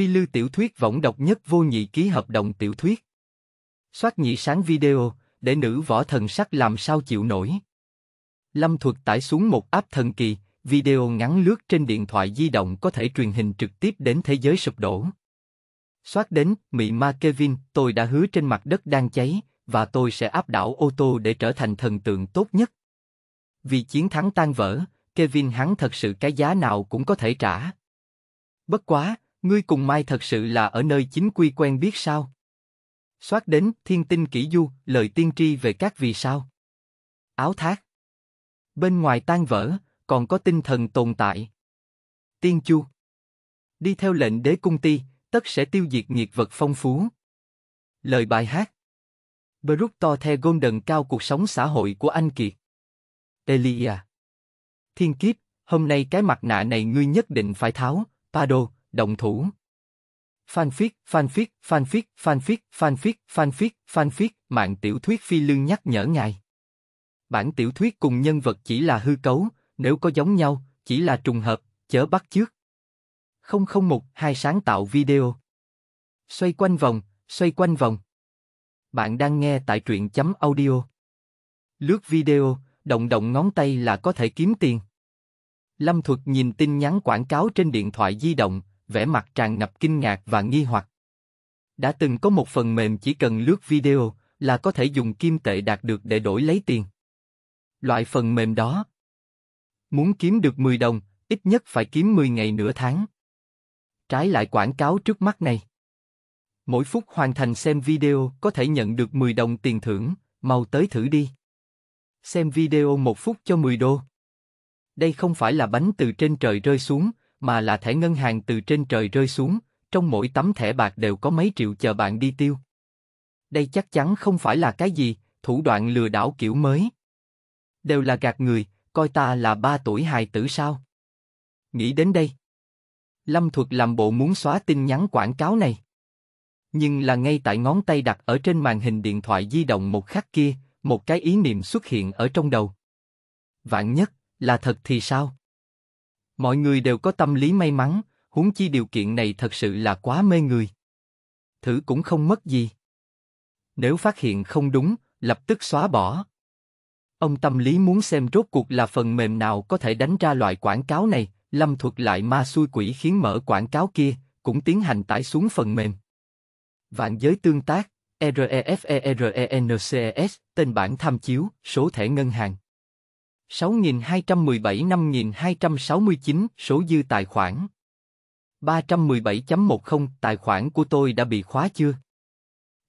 Phi lưu tiểu thuyết võng độc nhất vô nhị ký hợp đồng tiểu thuyết. Soát nhị sáng video, để nữ võ thần sắc làm sao chịu nổi. Lâm Thuật tải xuống một app thần kỳ, video ngắn lướt trên điện thoại di động có thể truyền hình trực tiếp đến thế giới sụp đổ. Soát đến, Mị Ma Kevin, tôi đã hứa trên mặt đất đang cháy, và tôi sẽ áp đảo ô tô để trở thành thần tượng tốt nhất. Vì chiến thắng tan vỡ, Kevin hắn thật sự cái giá nào cũng có thể trả. Bất quá, Ngươi cùng Mai thật sự là ở nơi chính quy quen biết sao? Xoát đến thiên tinh kỷ du, lời tiên tri về các vì sao. Áo thác. Bên ngoài tan vỡ, còn có tinh thần tồn tại. Tiên chu. Đi theo lệnh đế cung ti, tất sẽ tiêu diệt nhiệt vật phong phú. Lời bài hát. Brutto The Golden cao cuộc sống xã hội của anh Kiệt. Elia. Thiên kiếp, hôm nay cái mặt nạ này ngươi nhất định phải tháo, Pado, động thủ. Phan Phiết, Phan Phiết, Phan Phiết, Phan Phiết, Phan Phiết, Phan Phiết, Phan Phiết, mạng tiểu thuyết phi lương nhắc nhở ngài. Bản tiểu thuyết cùng nhân vật chỉ là hư cấu, nếu có giống nhau, chỉ là trùng hợp, chớ bắt chước. 001 hai sáng tạo video. Xoay quanh vòng, xoay quanh vòng. Bạn đang nghe tại truyện chấm audio. Lướt video, động động ngón tay là có thể kiếm tiền. Lâm Thuật nhìn tin nhắn quảng cáo trên điện thoại di động, vẻ mặt tràn ngập kinh ngạc và nghi hoặc. Đã từng có một phần mềm chỉ cần lướt video là có thể dùng kim tệ đạt được để đổi lấy tiền. Loại phần mềm đó, muốn kiếm được 10 đồng, ít nhất phải kiếm 10 ngày nửa tháng. Trái lại quảng cáo trước mắt này. Mỗi phút hoàn thành xem video có thể nhận được 10 đồng tiền thưởng, mau tới thử đi. Xem video một phút cho 10 đô. Đây không phải là bánh từ trên trời rơi xuống, mà là thẻ ngân hàng từ trên trời rơi xuống, trong mỗi tấm thẻ bạc đều có mấy triệu chờ bạn đi tiêu. Đây chắc chắn không phải là cái gì, thủ đoạn lừa đảo kiểu mới. Đều là gạt người, coi ta là ba tuổi hài tử sao? Nghĩ đến đây. Lâm Thuật làm bộ muốn xóa tin nhắn quảng cáo này. Nhưng là ngay tại ngón tay đặt ở trên màn hình điện thoại di động một khắc kia, một cái ý niệm xuất hiện ở trong đầu. Vạn nhất, là thật thì sao? Mọi người đều có tâm lý may mắn, huống chi điều kiện này thật sự là quá mê người. Thử cũng không mất gì. Nếu phát hiện không đúng, lập tức xóa bỏ. Ông tâm lý muốn xem rốt cuộc là phần mềm nào có thể đánh ra loại quảng cáo này, Lâm thuật lại ma xui quỷ khiến mở quảng cáo kia, cũng tiến hành tải xuống phần mềm. Vạn giới tương tác, REFERENCES, tên bản tham chiếu, số thẻ ngân hàng. 6217-5269 số dư tài khoản 317.10 tài khoản của tôi đã bị khóa chưa?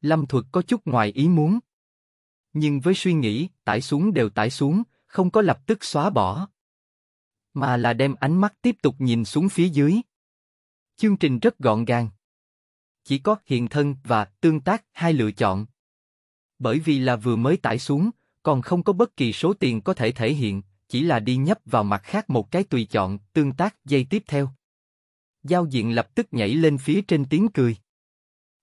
Lâm Thuật có chút ngoài ý muốn. Nhưng với suy nghĩ, tải xuống đều tải xuống, không có lập tức xóa bỏ. Mà là đem ánh mắt tiếp tục nhìn xuống phía dưới. Chương trình rất gọn gàng. Chỉ có hiện thân và tương tác hai lựa chọn. Bởi vì là vừa mới tải xuống, còn không có bất kỳ số tiền có thể thể hiện, chỉ là đi nhấp vào mặt khác một cái tùy chọn, tương tác dây tiếp theo. Giao diện lập tức nhảy lên phía trên tiếng cười.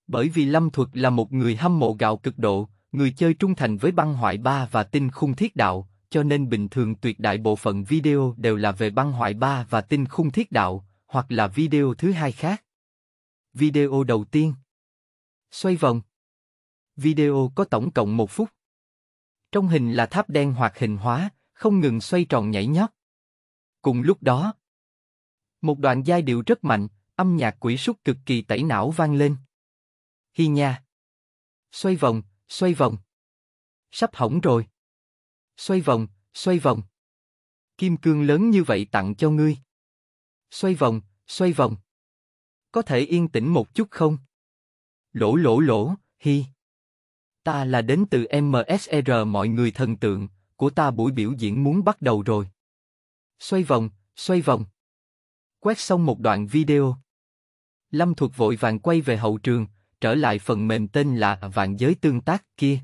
Bởi vì Lâm Thuật là một người hâm mộ gạo cực độ, người chơi trung thành với băng hoại ba và tinh khung thiết đạo, cho nên bình thường tuyệt đại bộ phận video đều là về băng hoại ba và tinh khung thiết đạo, hoặc là video thứ hai khác. Video đầu tiên Xoay vòng Video có tổng cộng một phút trong hình là tháp đen hoặc hình hóa, không ngừng xoay tròn nhảy nhót. Cùng lúc đó, một đoạn giai điệu rất mạnh, âm nhạc quỷ súc cực kỳ tẩy não vang lên. Hi nha. Xoay vòng, xoay vòng. Sắp hỏng rồi. Xoay vòng, xoay vòng. Kim cương lớn như vậy tặng cho ngươi. Xoay vòng, xoay vòng. Có thể yên tĩnh một chút không? Lỗ lỗ lỗ, hi. Ta là đến từ MSR mọi người thần tượng, của ta buổi biểu diễn muốn bắt đầu rồi. Xoay vòng, xoay vòng. Quét xong một đoạn video. Lâm Thuật vội vàng quay về hậu trường, trở lại phần mềm tên là Vạn Giới Tương Tác kia.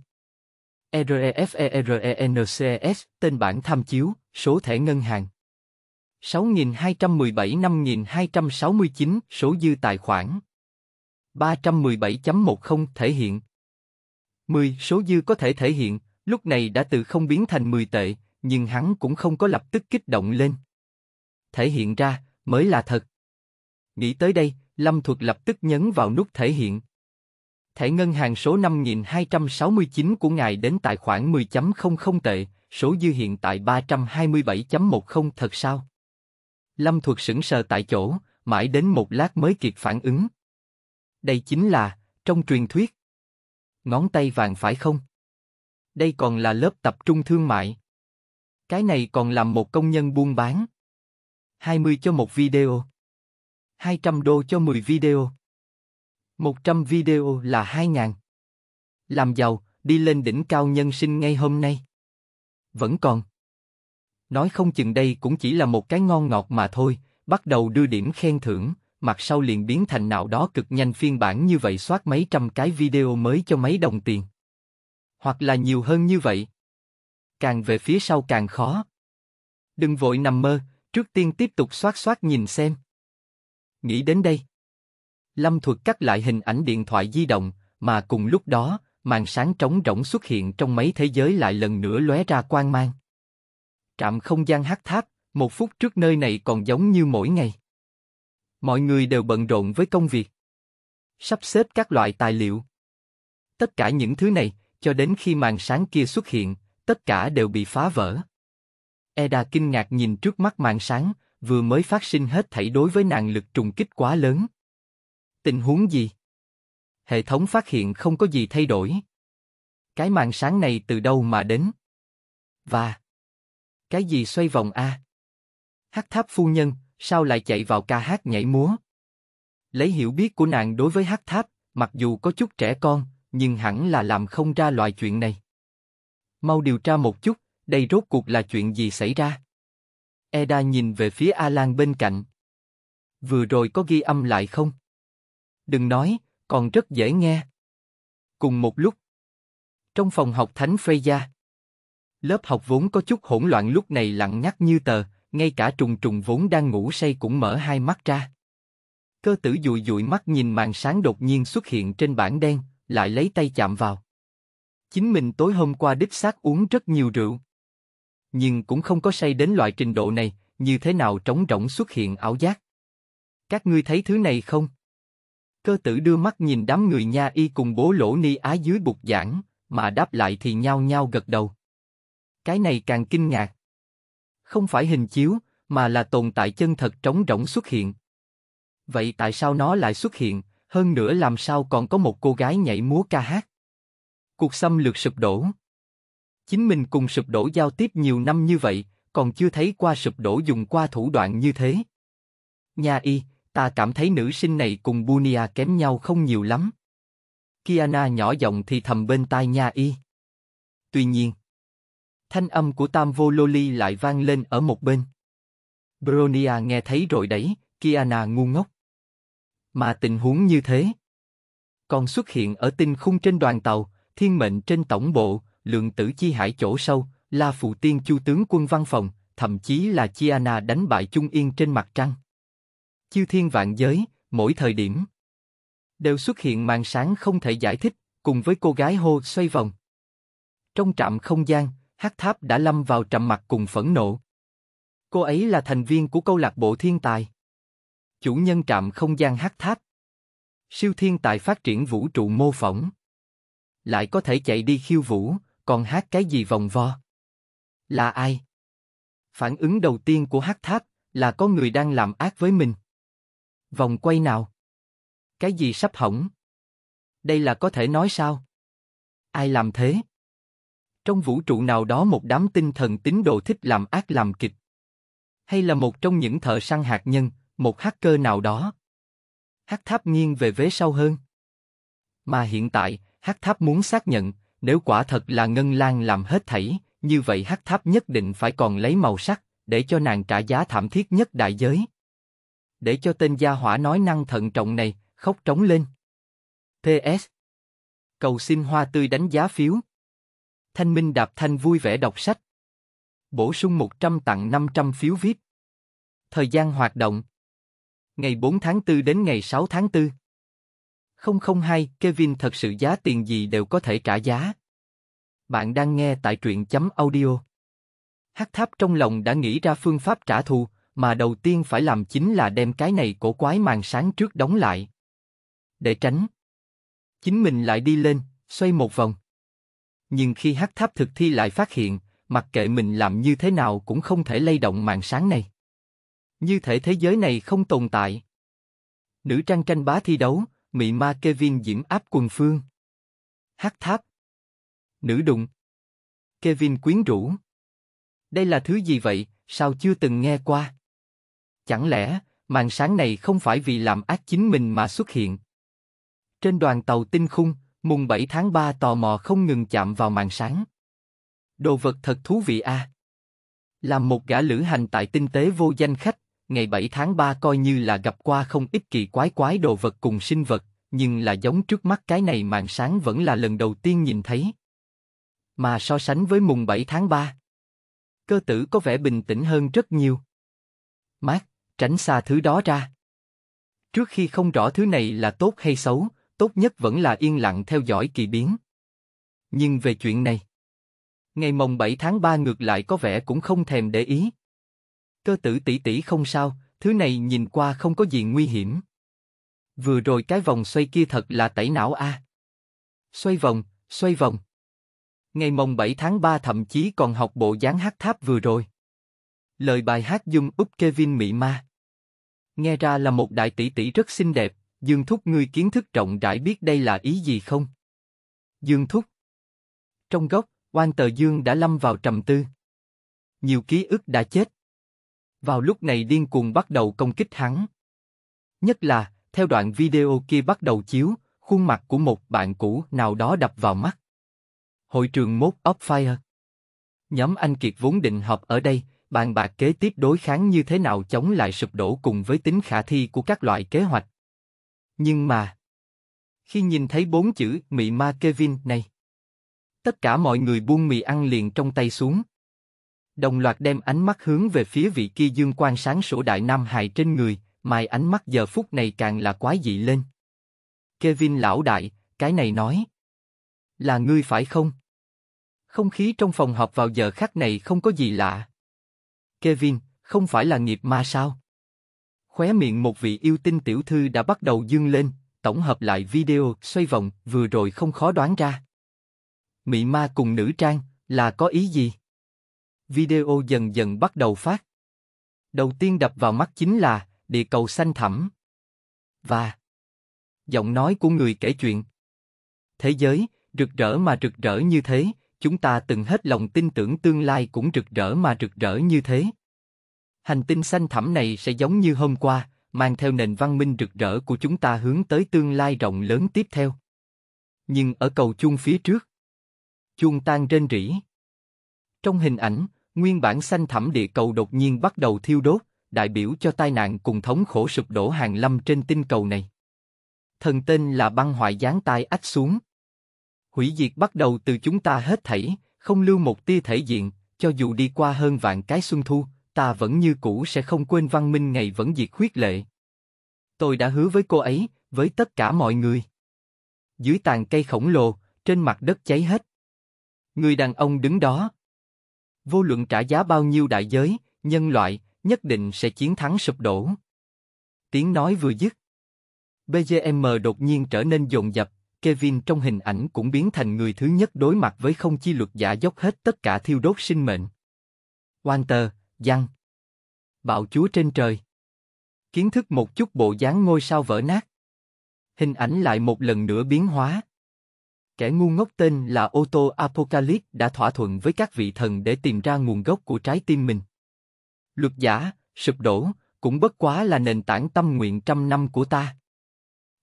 REFERENCS, tên bản tham chiếu, số thẻ ngân hàng. 6217-5269, số dư tài khoản. 317.10 thể hiện 10 số dư có thể thể hiện, lúc này đã từ không biến thành 10 tệ, nhưng hắn cũng không có lập tức kích động lên. Thể hiện ra, mới là thật. Nghĩ tới đây, Lâm Thuật lập tức nhấn vào nút thể hiện. Thẻ ngân hàng số 5269 của ngài đến tài khoản 10.00 tệ, số dư hiện tại 327.10 thật sao? Lâm Thuật sững sờ tại chỗ, mãi đến một lát mới kịp phản ứng. Đây chính là, trong truyền thuyết, ngón tay vàng phải không? Đây còn là lớp tập trung thương mại. Cái này còn làm một công nhân buôn bán. 20 cho một video. 200 đô cho 10 video. 100 video là 2.000. Làm giàu, đi lên đỉnh cao nhân sinh ngay hôm nay. Vẫn còn. Nói không chừng đây cũng chỉ là một cái ngon ngọt mà thôi, bắt đầu đưa điểm khen thưởng, mặt sau liền biến thành nào đó cực nhanh phiên bản như vậy soát mấy trăm cái video mới cho mấy đồng tiền. Hoặc là nhiều hơn như vậy. Càng về phía sau càng khó. Đừng vội nằm mơ, trước tiên tiếp tục soát soát nhìn xem. Nghĩ đến đây. Lâm thuật cắt lại hình ảnh điện thoại di động, mà cùng lúc đó, màn sáng trống rỗng xuất hiện trong mấy thế giới lại lần nữa lóe ra quang mang. Trạm không gian hắc tháp, một phút trước nơi này còn giống như mỗi ngày. Mọi người đều bận rộn với công việc. Sắp xếp các loại tài liệu. Tất cả những thứ này, cho đến khi màn sáng kia xuất hiện, tất cả đều bị phá vỡ. Eda kinh ngạc nhìn trước mắt màn sáng, vừa mới phát sinh hết thảy đối với nàng lực trùng kích quá lớn. Tình huống gì? Hệ thống phát hiện không có gì thay đổi. Cái màn sáng này từ đâu mà đến? Và... Cái gì xoay vòng A? Hắc tháp phu nhân, sao lại chạy vào ca hát nhảy múa? Lấy hiểu biết của nàng đối với hát tháp, mặc dù có chút trẻ con, nhưng hẳn là làm không ra loại chuyện này. Mau điều tra một chút, đây rốt cuộc là chuyện gì xảy ra? Eda nhìn về phía Alan bên cạnh. Vừa rồi có ghi âm lại không? Đừng nói, còn rất dễ nghe. Cùng một lúc. Trong phòng học Thánh Freya. Lớp học vốn có chút hỗn loạn lúc này lặng ngắt như tờ, ngay cả trùng trùng vốn đang ngủ say cũng mở hai mắt ra. Cơ tử dụi dụi mắt nhìn màn sáng đột nhiên xuất hiện trên bảng đen, lại lấy tay chạm vào. Chính mình tối hôm qua đích xác uống rất nhiều rượu. Nhưng cũng không có say đến loại trình độ này, như thế nào trống rỗng xuất hiện ảo giác. Các ngươi thấy thứ này không? Cơ tử đưa mắt nhìn đám người nha y cùng bố lỗ ni á dưới bục giảng, mà đáp lại thì nhao nhao gật đầu. Cái này càng kinh ngạc không phải hình chiếu, mà là tồn tại chân thật trống rỗng xuất hiện. Vậy tại sao nó lại xuất hiện, hơn nữa làm sao còn có một cô gái nhảy múa ca hát? Cuộc xâm lược sụp đổ. Chính mình cùng sụp đổ giao tiếp nhiều năm như vậy, còn chưa thấy qua sụp đổ dùng qua thủ đoạn như thế. Nha y, ta cảm thấy nữ sinh này cùng Bunia kém nhau không nhiều lắm. Kiana nhỏ giọng thì thầm bên tai Nha y. Tuy nhiên, Thanh âm của Tam Vô Lô Ly lại vang lên ở một bên. Bronia nghe thấy rồi đấy, Kiana ngu ngốc. Mà tình huống như thế. Còn xuất hiện ở tinh khung trên đoàn tàu, thiên mệnh trên tổng bộ, lượng tử chi hải chỗ sâu, là phụ tiên chu tướng quân văn phòng, thậm chí là Kiana đánh bại Trung Yên trên mặt trăng. Chiêu thiên vạn giới, mỗi thời điểm. Đều xuất hiện màn sáng không thể giải thích, cùng với cô gái hô xoay vòng. Trong trạm không gian, Hắc Tháp đã lâm vào trầm mặc cùng phẫn nộ. Cô ấy là thành viên của câu lạc bộ thiên tài. Chủ nhân trạm không gian Hắc Tháp. Siêu thiên tài phát triển vũ trụ mô phỏng. Lại có thể chạy đi khiêu vũ, còn hát cái gì vòng vo. Là ai? Phản ứng đầu tiên của Hắc Tháp là có người đang làm ác với mình. Vòng quay nào? Cái gì sắp hỏng? Đây là có thể nói sao? Ai làm thế? Trong vũ trụ nào đó một đám tinh thần tín đồ thích làm ác làm kịch. Hay là một trong những thợ săn hạt nhân, một hacker nào đó. Hắc tháp nghiêng về vế sau hơn. Mà hiện tại, Hắc tháp muốn xác nhận, nếu quả thật là Ngân Lan làm hết thảy, như vậy Hắc tháp nhất định phải còn lấy màu sắc, để cho nàng trả giá thảm thiết nhất đại giới. Để cho tên gia hỏa nói năng thận trọng này, khóc trống lên. PS. Cầu xin hoa tươi đánh giá phiếu. Thanh Minh Đạp Thanh vui vẻ đọc sách. Bổ sung 100 tặng 500 phiếu VIP. Thời gian hoạt động. Ngày 4 tháng 4 đến ngày 6 tháng 4. 002, Kevin thật sự giá tiền gì đều có thể trả giá. Bạn đang nghe tại truyện chấm audio. Hát tháp trong lòng đã nghĩ ra phương pháp trả thù, mà đầu tiên phải làm chính là đem cái này cổ quái màn sáng trước đóng lại. Để tránh. Chính mình lại đi lên, xoay một vòng nhưng khi hắc tháp thực thi lại phát hiện, mặc kệ mình làm như thế nào cũng không thể lay động màn sáng này. Như thể thế giới này không tồn tại. Nữ trang tranh bá thi đấu, mị ma Kevin diễm áp quần phương. Hắc tháp. Nữ đụng. Kevin quyến rũ. Đây là thứ gì vậy, sao chưa từng nghe qua? Chẳng lẽ, màn sáng này không phải vì làm ác chính mình mà xuất hiện? Trên đoàn tàu tinh khung, Mùng 7 tháng 3 tò mò không ngừng chạm vào màn sáng. Đồ vật thật thú vị a. À? Làm một gã lữ hành tại tinh tế vô danh khách, ngày 7 tháng 3 coi như là gặp qua không ít kỳ quái quái đồ vật cùng sinh vật, nhưng là giống trước mắt cái này màn sáng vẫn là lần đầu tiên nhìn thấy. Mà so sánh với mùng 7 tháng 3, cơ tử có vẻ bình tĩnh hơn rất nhiều. Mát, tránh xa thứ đó ra. Trước khi không rõ thứ này là tốt hay xấu, tốt nhất vẫn là yên lặng theo dõi kỳ biến. Nhưng về chuyện này, ngày mồng 7 tháng 3 ngược lại có vẻ cũng không thèm để ý. Cơ tử tỷ tỷ không sao, thứ này nhìn qua không có gì nguy hiểm. Vừa rồi cái vòng xoay kia thật là tẩy não a. À. Xoay vòng, xoay vòng. Ngày mồng 7 tháng 3 thậm chí còn học bộ dáng hát tháp vừa rồi. Lời bài hát dung úp Kevin Mị Ma. Nghe ra là một đại tỷ tỷ rất xinh đẹp, Dương Thúc ngươi kiến thức rộng rãi biết đây là ý gì không? Dương Thúc Trong góc, quan tờ Dương đã lâm vào trầm tư. Nhiều ký ức đã chết. Vào lúc này điên cuồng bắt đầu công kích hắn. Nhất là, theo đoạn video kia bắt đầu chiếu, khuôn mặt của một bạn cũ nào đó đập vào mắt. Hội trường mốt of Fire Nhóm Anh Kiệt vốn định họp ở đây, bạn bạc kế tiếp đối kháng như thế nào chống lại sụp đổ cùng với tính khả thi của các loại kế hoạch. Nhưng mà khi nhìn thấy bốn chữ mị ma Kevin này, tất cả mọi người buông mì ăn liền trong tay xuống, đồng loạt đem ánh mắt hướng về phía vị kia dương quan sáng sổ đại nam hài trên người, mài ánh mắt giờ phút này càng là quái dị lên. Kevin lão đại, cái này nói là ngươi phải không? Không khí trong phòng họp vào giờ khắc này không có gì lạ. Kevin, không phải là nghiệp ma sao? Khóe miệng một vị yêu tinh tiểu thư đã bắt đầu dương lên, tổng hợp lại video xoay vòng vừa rồi không khó đoán ra. Mị ma cùng nữ trang là có ý gì? Video dần dần bắt đầu phát. Đầu tiên đập vào mắt chính là địa cầu xanh thẳm. Và giọng nói của người kể chuyện. Thế giới, rực rỡ mà rực rỡ như thế, chúng ta từng hết lòng tin tưởng tương lai cũng rực rỡ mà rực rỡ như thế hành tinh xanh thẳm này sẽ giống như hôm qua, mang theo nền văn minh rực rỡ của chúng ta hướng tới tương lai rộng lớn tiếp theo. Nhưng ở cầu chuông phía trước, chuông tan trên rỉ. Trong hình ảnh, nguyên bản xanh thẳm địa cầu đột nhiên bắt đầu thiêu đốt, đại biểu cho tai nạn cùng thống khổ sụp đổ hàng lâm trên tinh cầu này. Thần tên là băng hoại giáng tai ách xuống. Hủy diệt bắt đầu từ chúng ta hết thảy, không lưu một tia thể diện, cho dù đi qua hơn vạn cái xuân thu, ta vẫn như cũ sẽ không quên văn minh ngày vẫn diệt khuyết lệ. Tôi đã hứa với cô ấy, với tất cả mọi người. Dưới tàn cây khổng lồ, trên mặt đất cháy hết. Người đàn ông đứng đó. Vô luận trả giá bao nhiêu đại giới, nhân loại, nhất định sẽ chiến thắng sụp đổ. Tiếng nói vừa dứt. BGM đột nhiên trở nên dồn dập, Kevin trong hình ảnh cũng biến thành người thứ nhất đối mặt với không chi luật giả dốc hết tất cả thiêu đốt sinh mệnh. Walter, Giăng. Bạo chúa trên trời. Kiến thức một chút bộ dáng ngôi sao vỡ nát. Hình ảnh lại một lần nữa biến hóa. Kẻ ngu ngốc tên là ô tô Apocalypse đã thỏa thuận với các vị thần để tìm ra nguồn gốc của trái tim mình. Luật giả, sụp đổ, cũng bất quá là nền tảng tâm nguyện trăm năm của ta.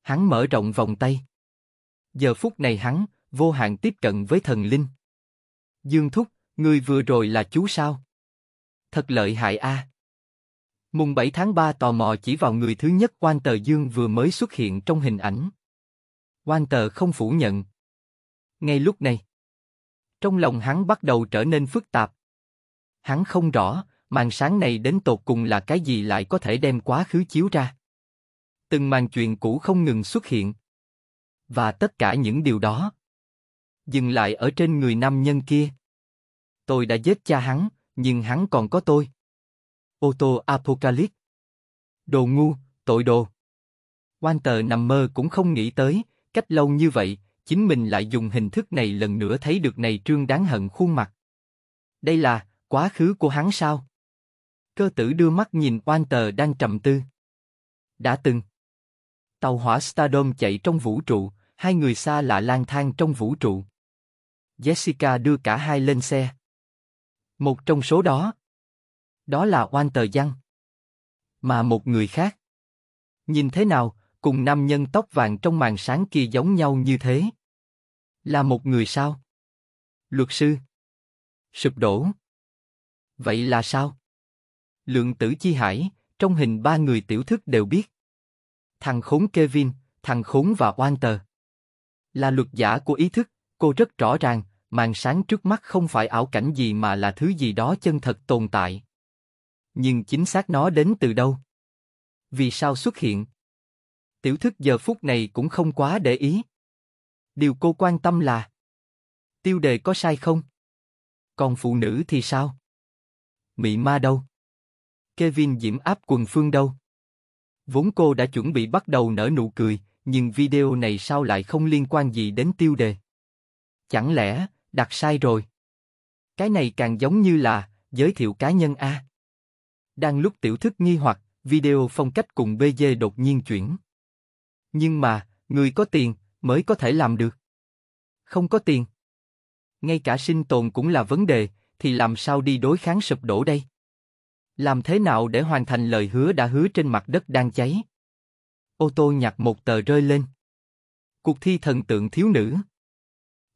Hắn mở rộng vòng tay. Giờ phút này hắn, vô hạn tiếp cận với thần linh. Dương Thúc, người vừa rồi là chú sao? thật lợi hại a. Mùng 7 tháng 3 tò mò chỉ vào người thứ nhất quan tờ Dương vừa mới xuất hiện trong hình ảnh. Quan tờ không phủ nhận. Ngay lúc này, trong lòng hắn bắt đầu trở nên phức tạp. Hắn không rõ, màn sáng này đến tột cùng là cái gì lại có thể đem quá khứ chiếu ra. Từng màn chuyện cũ không ngừng xuất hiện. Và tất cả những điều đó dừng lại ở trên người nam nhân kia. Tôi đã giết cha hắn, nhưng hắn còn có tôi. Ô tô Apocalypse. Đồ ngu, tội đồ. Walter nằm mơ cũng không nghĩ tới, cách lâu như vậy, chính mình lại dùng hình thức này lần nữa thấy được này trương đáng hận khuôn mặt. Đây là, quá khứ của hắn sao? Cơ tử đưa mắt nhìn Walter đang trầm tư. Đã từng. Tàu hỏa Stardom chạy trong vũ trụ, hai người xa lạ lang thang trong vũ trụ. Jessica đưa cả hai lên xe. Một trong số đó, đó là Oan Tờ Giăng, Mà một người khác, nhìn thế nào, cùng nam nhân tóc vàng trong màn sáng kia giống nhau như thế. Là một người sao? Luật sư. Sụp đổ. Vậy là sao? Lượng tử chi hải, trong hình ba người tiểu thức đều biết. Thằng khốn Kevin, thằng khốn và Oan Tờ. Là luật giả của ý thức, cô rất rõ ràng, màn sáng trước mắt không phải ảo cảnh gì mà là thứ gì đó chân thật tồn tại. Nhưng chính xác nó đến từ đâu? Vì sao xuất hiện? Tiểu thức giờ phút này cũng không quá để ý. Điều cô quan tâm là Tiêu đề có sai không? Còn phụ nữ thì sao? Mị ma đâu? Kevin diễm áp quần phương đâu? Vốn cô đã chuẩn bị bắt đầu nở nụ cười, nhưng video này sao lại không liên quan gì đến tiêu đề? Chẳng lẽ, đặt sai rồi. Cái này càng giống như là giới thiệu cá nhân a. Đang lúc tiểu thức nghi hoặc, video phong cách cùng BG đột nhiên chuyển. Nhưng mà, người có tiền mới có thể làm được. Không có tiền. Ngay cả sinh tồn cũng là vấn đề, thì làm sao đi đối kháng sụp đổ đây? Làm thế nào để hoàn thành lời hứa đã hứa trên mặt đất đang cháy? Ô tô nhặt một tờ rơi lên. Cuộc thi thần tượng thiếu nữ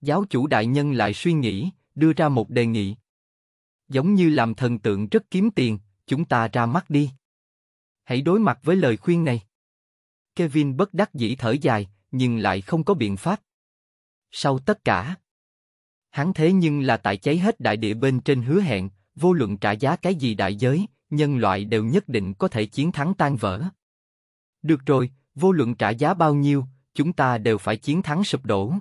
Giáo chủ đại nhân lại suy nghĩ, đưa ra một đề nghị. Giống như làm thần tượng rất kiếm tiền, chúng ta ra mắt đi. Hãy đối mặt với lời khuyên này. Kevin bất đắc dĩ thở dài, nhưng lại không có biện pháp. Sau tất cả, hắn thế nhưng là tại cháy hết đại địa bên trên hứa hẹn, vô luận trả giá cái gì đại giới, nhân loại đều nhất định có thể chiến thắng tan vỡ. Được rồi, vô luận trả giá bao nhiêu, chúng ta đều phải chiến thắng sụp đổ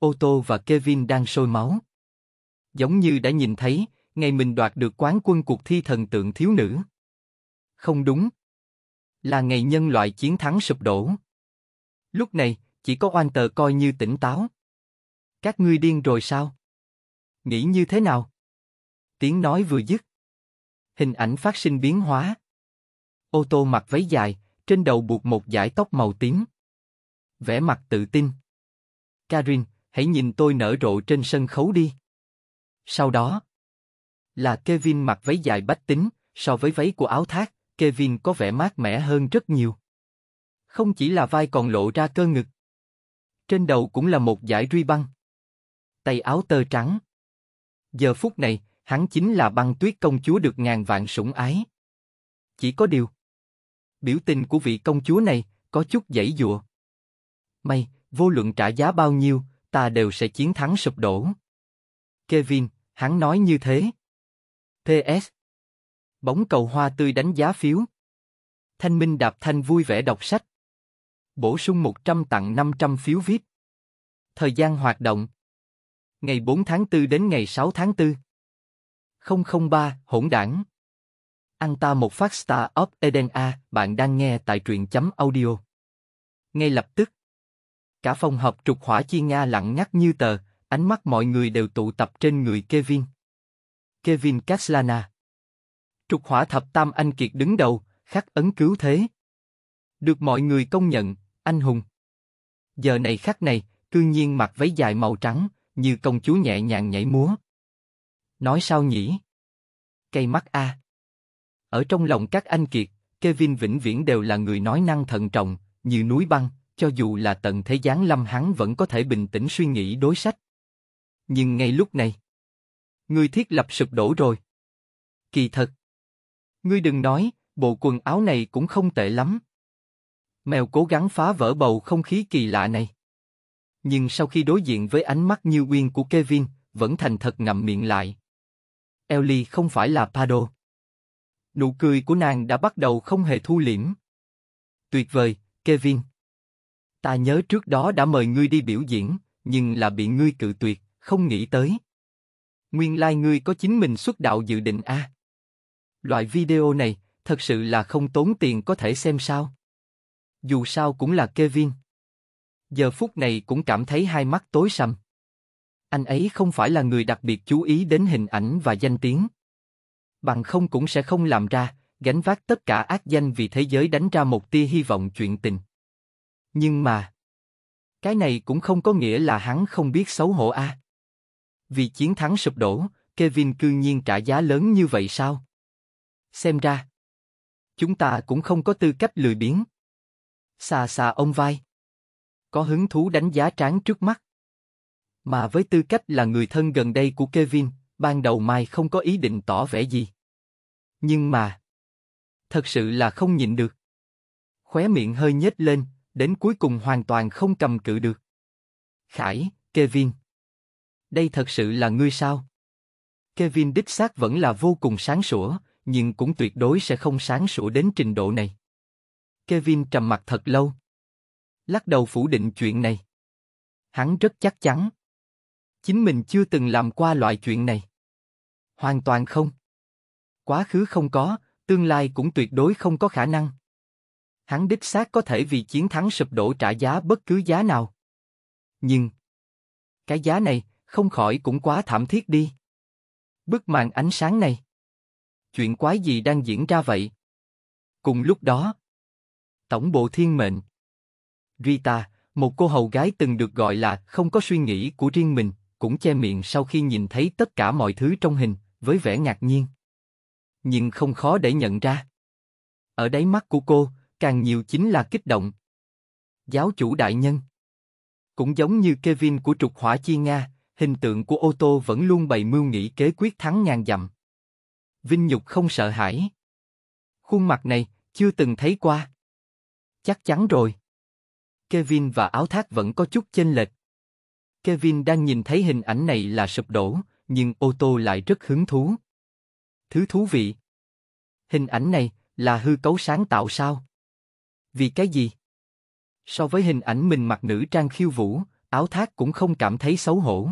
ô tô và Kevin đang sôi máu. Giống như đã nhìn thấy, ngày mình đoạt được quán quân cuộc thi thần tượng thiếu nữ. Không đúng. Là ngày nhân loại chiến thắng sụp đổ. Lúc này, chỉ có oan tờ coi như tỉnh táo. Các ngươi điên rồi sao? Nghĩ như thế nào? Tiếng nói vừa dứt. Hình ảnh phát sinh biến hóa. Ô tô mặc váy dài, trên đầu buộc một dải tóc màu tím. Vẻ mặt tự tin. Karin, hãy nhìn tôi nở rộ trên sân khấu đi. Sau đó, là Kevin mặc váy dài bách tính, so với váy của áo thác, Kevin có vẻ mát mẻ hơn rất nhiều. Không chỉ là vai còn lộ ra cơ ngực. Trên đầu cũng là một dải ruy băng. Tay áo tơ trắng. Giờ phút này, hắn chính là băng tuyết công chúa được ngàn vạn sủng ái. Chỉ có điều. Biểu tình của vị công chúa này, có chút dãy dụa. May, vô luận trả giá bao nhiêu, ta đều sẽ chiến thắng sụp đổ. Kevin, hắn nói như thế. PS. Bóng cầu hoa tươi đánh giá phiếu. Thanh Minh Đạp Thanh vui vẻ đọc sách. Bổ sung 100 tặng 500 phiếu VIP. Thời gian hoạt động. Ngày 4 tháng 4 đến ngày 6 tháng 4. 003, hỗn đảng. Ăn ta một phát Star of Eden A, bạn đang nghe tại truyện chấm audio. Ngay lập tức. Cả phòng họp trục hỏa chi Nga lặng ngắt như tờ, ánh mắt mọi người đều tụ tập trên người Kevin. Kevin Caslana Trục hỏa thập tam anh kiệt đứng đầu, khắc ấn cứu thế. Được mọi người công nhận, anh hùng. Giờ này khắc này, cư nhiên mặc váy dài màu trắng, như công chúa nhẹ nhàng nhảy múa. Nói sao nhỉ? Cây mắt a. Ở trong lòng các anh kiệt, Kevin vĩnh viễn đều là người nói năng thận trọng, như núi băng, cho dù là tận thế giáng lâm hắn vẫn có thể bình tĩnh suy nghĩ đối sách. Nhưng ngay lúc này, ngươi thiết lập sụp đổ rồi. Kỳ thật, ngươi đừng nói, bộ quần áo này cũng không tệ lắm. Mèo cố gắng phá vỡ bầu không khí kỳ lạ này. Nhưng sau khi đối diện với ánh mắt như uyên của Kevin, vẫn thành thật ngậm miệng lại. Ellie không phải là Pado. Nụ cười của nàng đã bắt đầu không hề thu liễm. Tuyệt vời, Kevin. Ta nhớ trước đó đã mời ngươi đi biểu diễn, nhưng là bị ngươi cự tuyệt, không nghĩ tới. Nguyên lai like ngươi có chính mình xuất đạo dự định a. À? Loại video này, thật sự là không tốn tiền có thể xem sao. Dù sao cũng là Kevin. Giờ phút này cũng cảm thấy hai mắt tối sầm. Anh ấy không phải là người đặc biệt chú ý đến hình ảnh và danh tiếng. Bằng không cũng sẽ không làm ra, gánh vác tất cả ác danh vì thế giới đánh ra một tia hy vọng chuyện tình. Nhưng mà... Cái này cũng không có nghĩa là hắn không biết xấu hổ a. À. Vì chiến thắng sụp đổ, Kevin cư nhiên trả giá lớn như vậy sao? Xem ra, chúng ta cũng không có tư cách lười biếng. Xà xà ông vai. Có hứng thú đánh giá tráng trước mắt. Mà với tư cách là người thân gần đây của Kevin, ban đầu Mai không có ý định tỏ vẻ gì. Nhưng mà, thật sự là không nhịn được. Khóe miệng hơi nhếch lên, đến cuối cùng hoàn toàn không cầm cự được. Khải, Kevin. Đây thật sự là ngươi sao? Kevin đích xác vẫn là vô cùng sáng sủa, nhưng cũng tuyệt đối sẽ không sáng sủa đến trình độ này. Kevin trầm mặt thật lâu. Lắc đầu phủ định chuyện này. Hắn rất chắc chắn. Chính mình chưa từng làm qua loại chuyện này. Hoàn toàn không. Quá khứ không có, tương lai cũng tuyệt đối không có khả năng hắn đích xác có thể vì chiến thắng sụp đổ trả giá bất cứ giá nào. Nhưng, cái giá này không khỏi cũng quá thảm thiết đi. Bức màn ánh sáng này. Chuyện quái gì đang diễn ra vậy? Cùng lúc đó, Tổng bộ thiên mệnh. Rita, một cô hầu gái từng được gọi là không có suy nghĩ của riêng mình, cũng che miệng sau khi nhìn thấy tất cả mọi thứ trong hình, với vẻ ngạc nhiên. Nhưng không khó để nhận ra. Ở đáy mắt của cô, càng nhiều chính là kích động. Giáo chủ đại nhân Cũng giống như Kevin của trục hỏa chi Nga, hình tượng của ô tô vẫn luôn bày mưu nghĩ kế quyết thắng ngàn dặm. Vinh nhục không sợ hãi. Khuôn mặt này, chưa từng thấy qua. Chắc chắn rồi. Kevin và áo thác vẫn có chút chênh lệch. Kevin đang nhìn thấy hình ảnh này là sụp đổ, nhưng ô tô lại rất hứng thú. Thứ thú vị. Hình ảnh này là hư cấu sáng tạo sao? Vì cái gì? So với hình ảnh mình mặc nữ trang khiêu vũ, áo thác cũng không cảm thấy xấu hổ.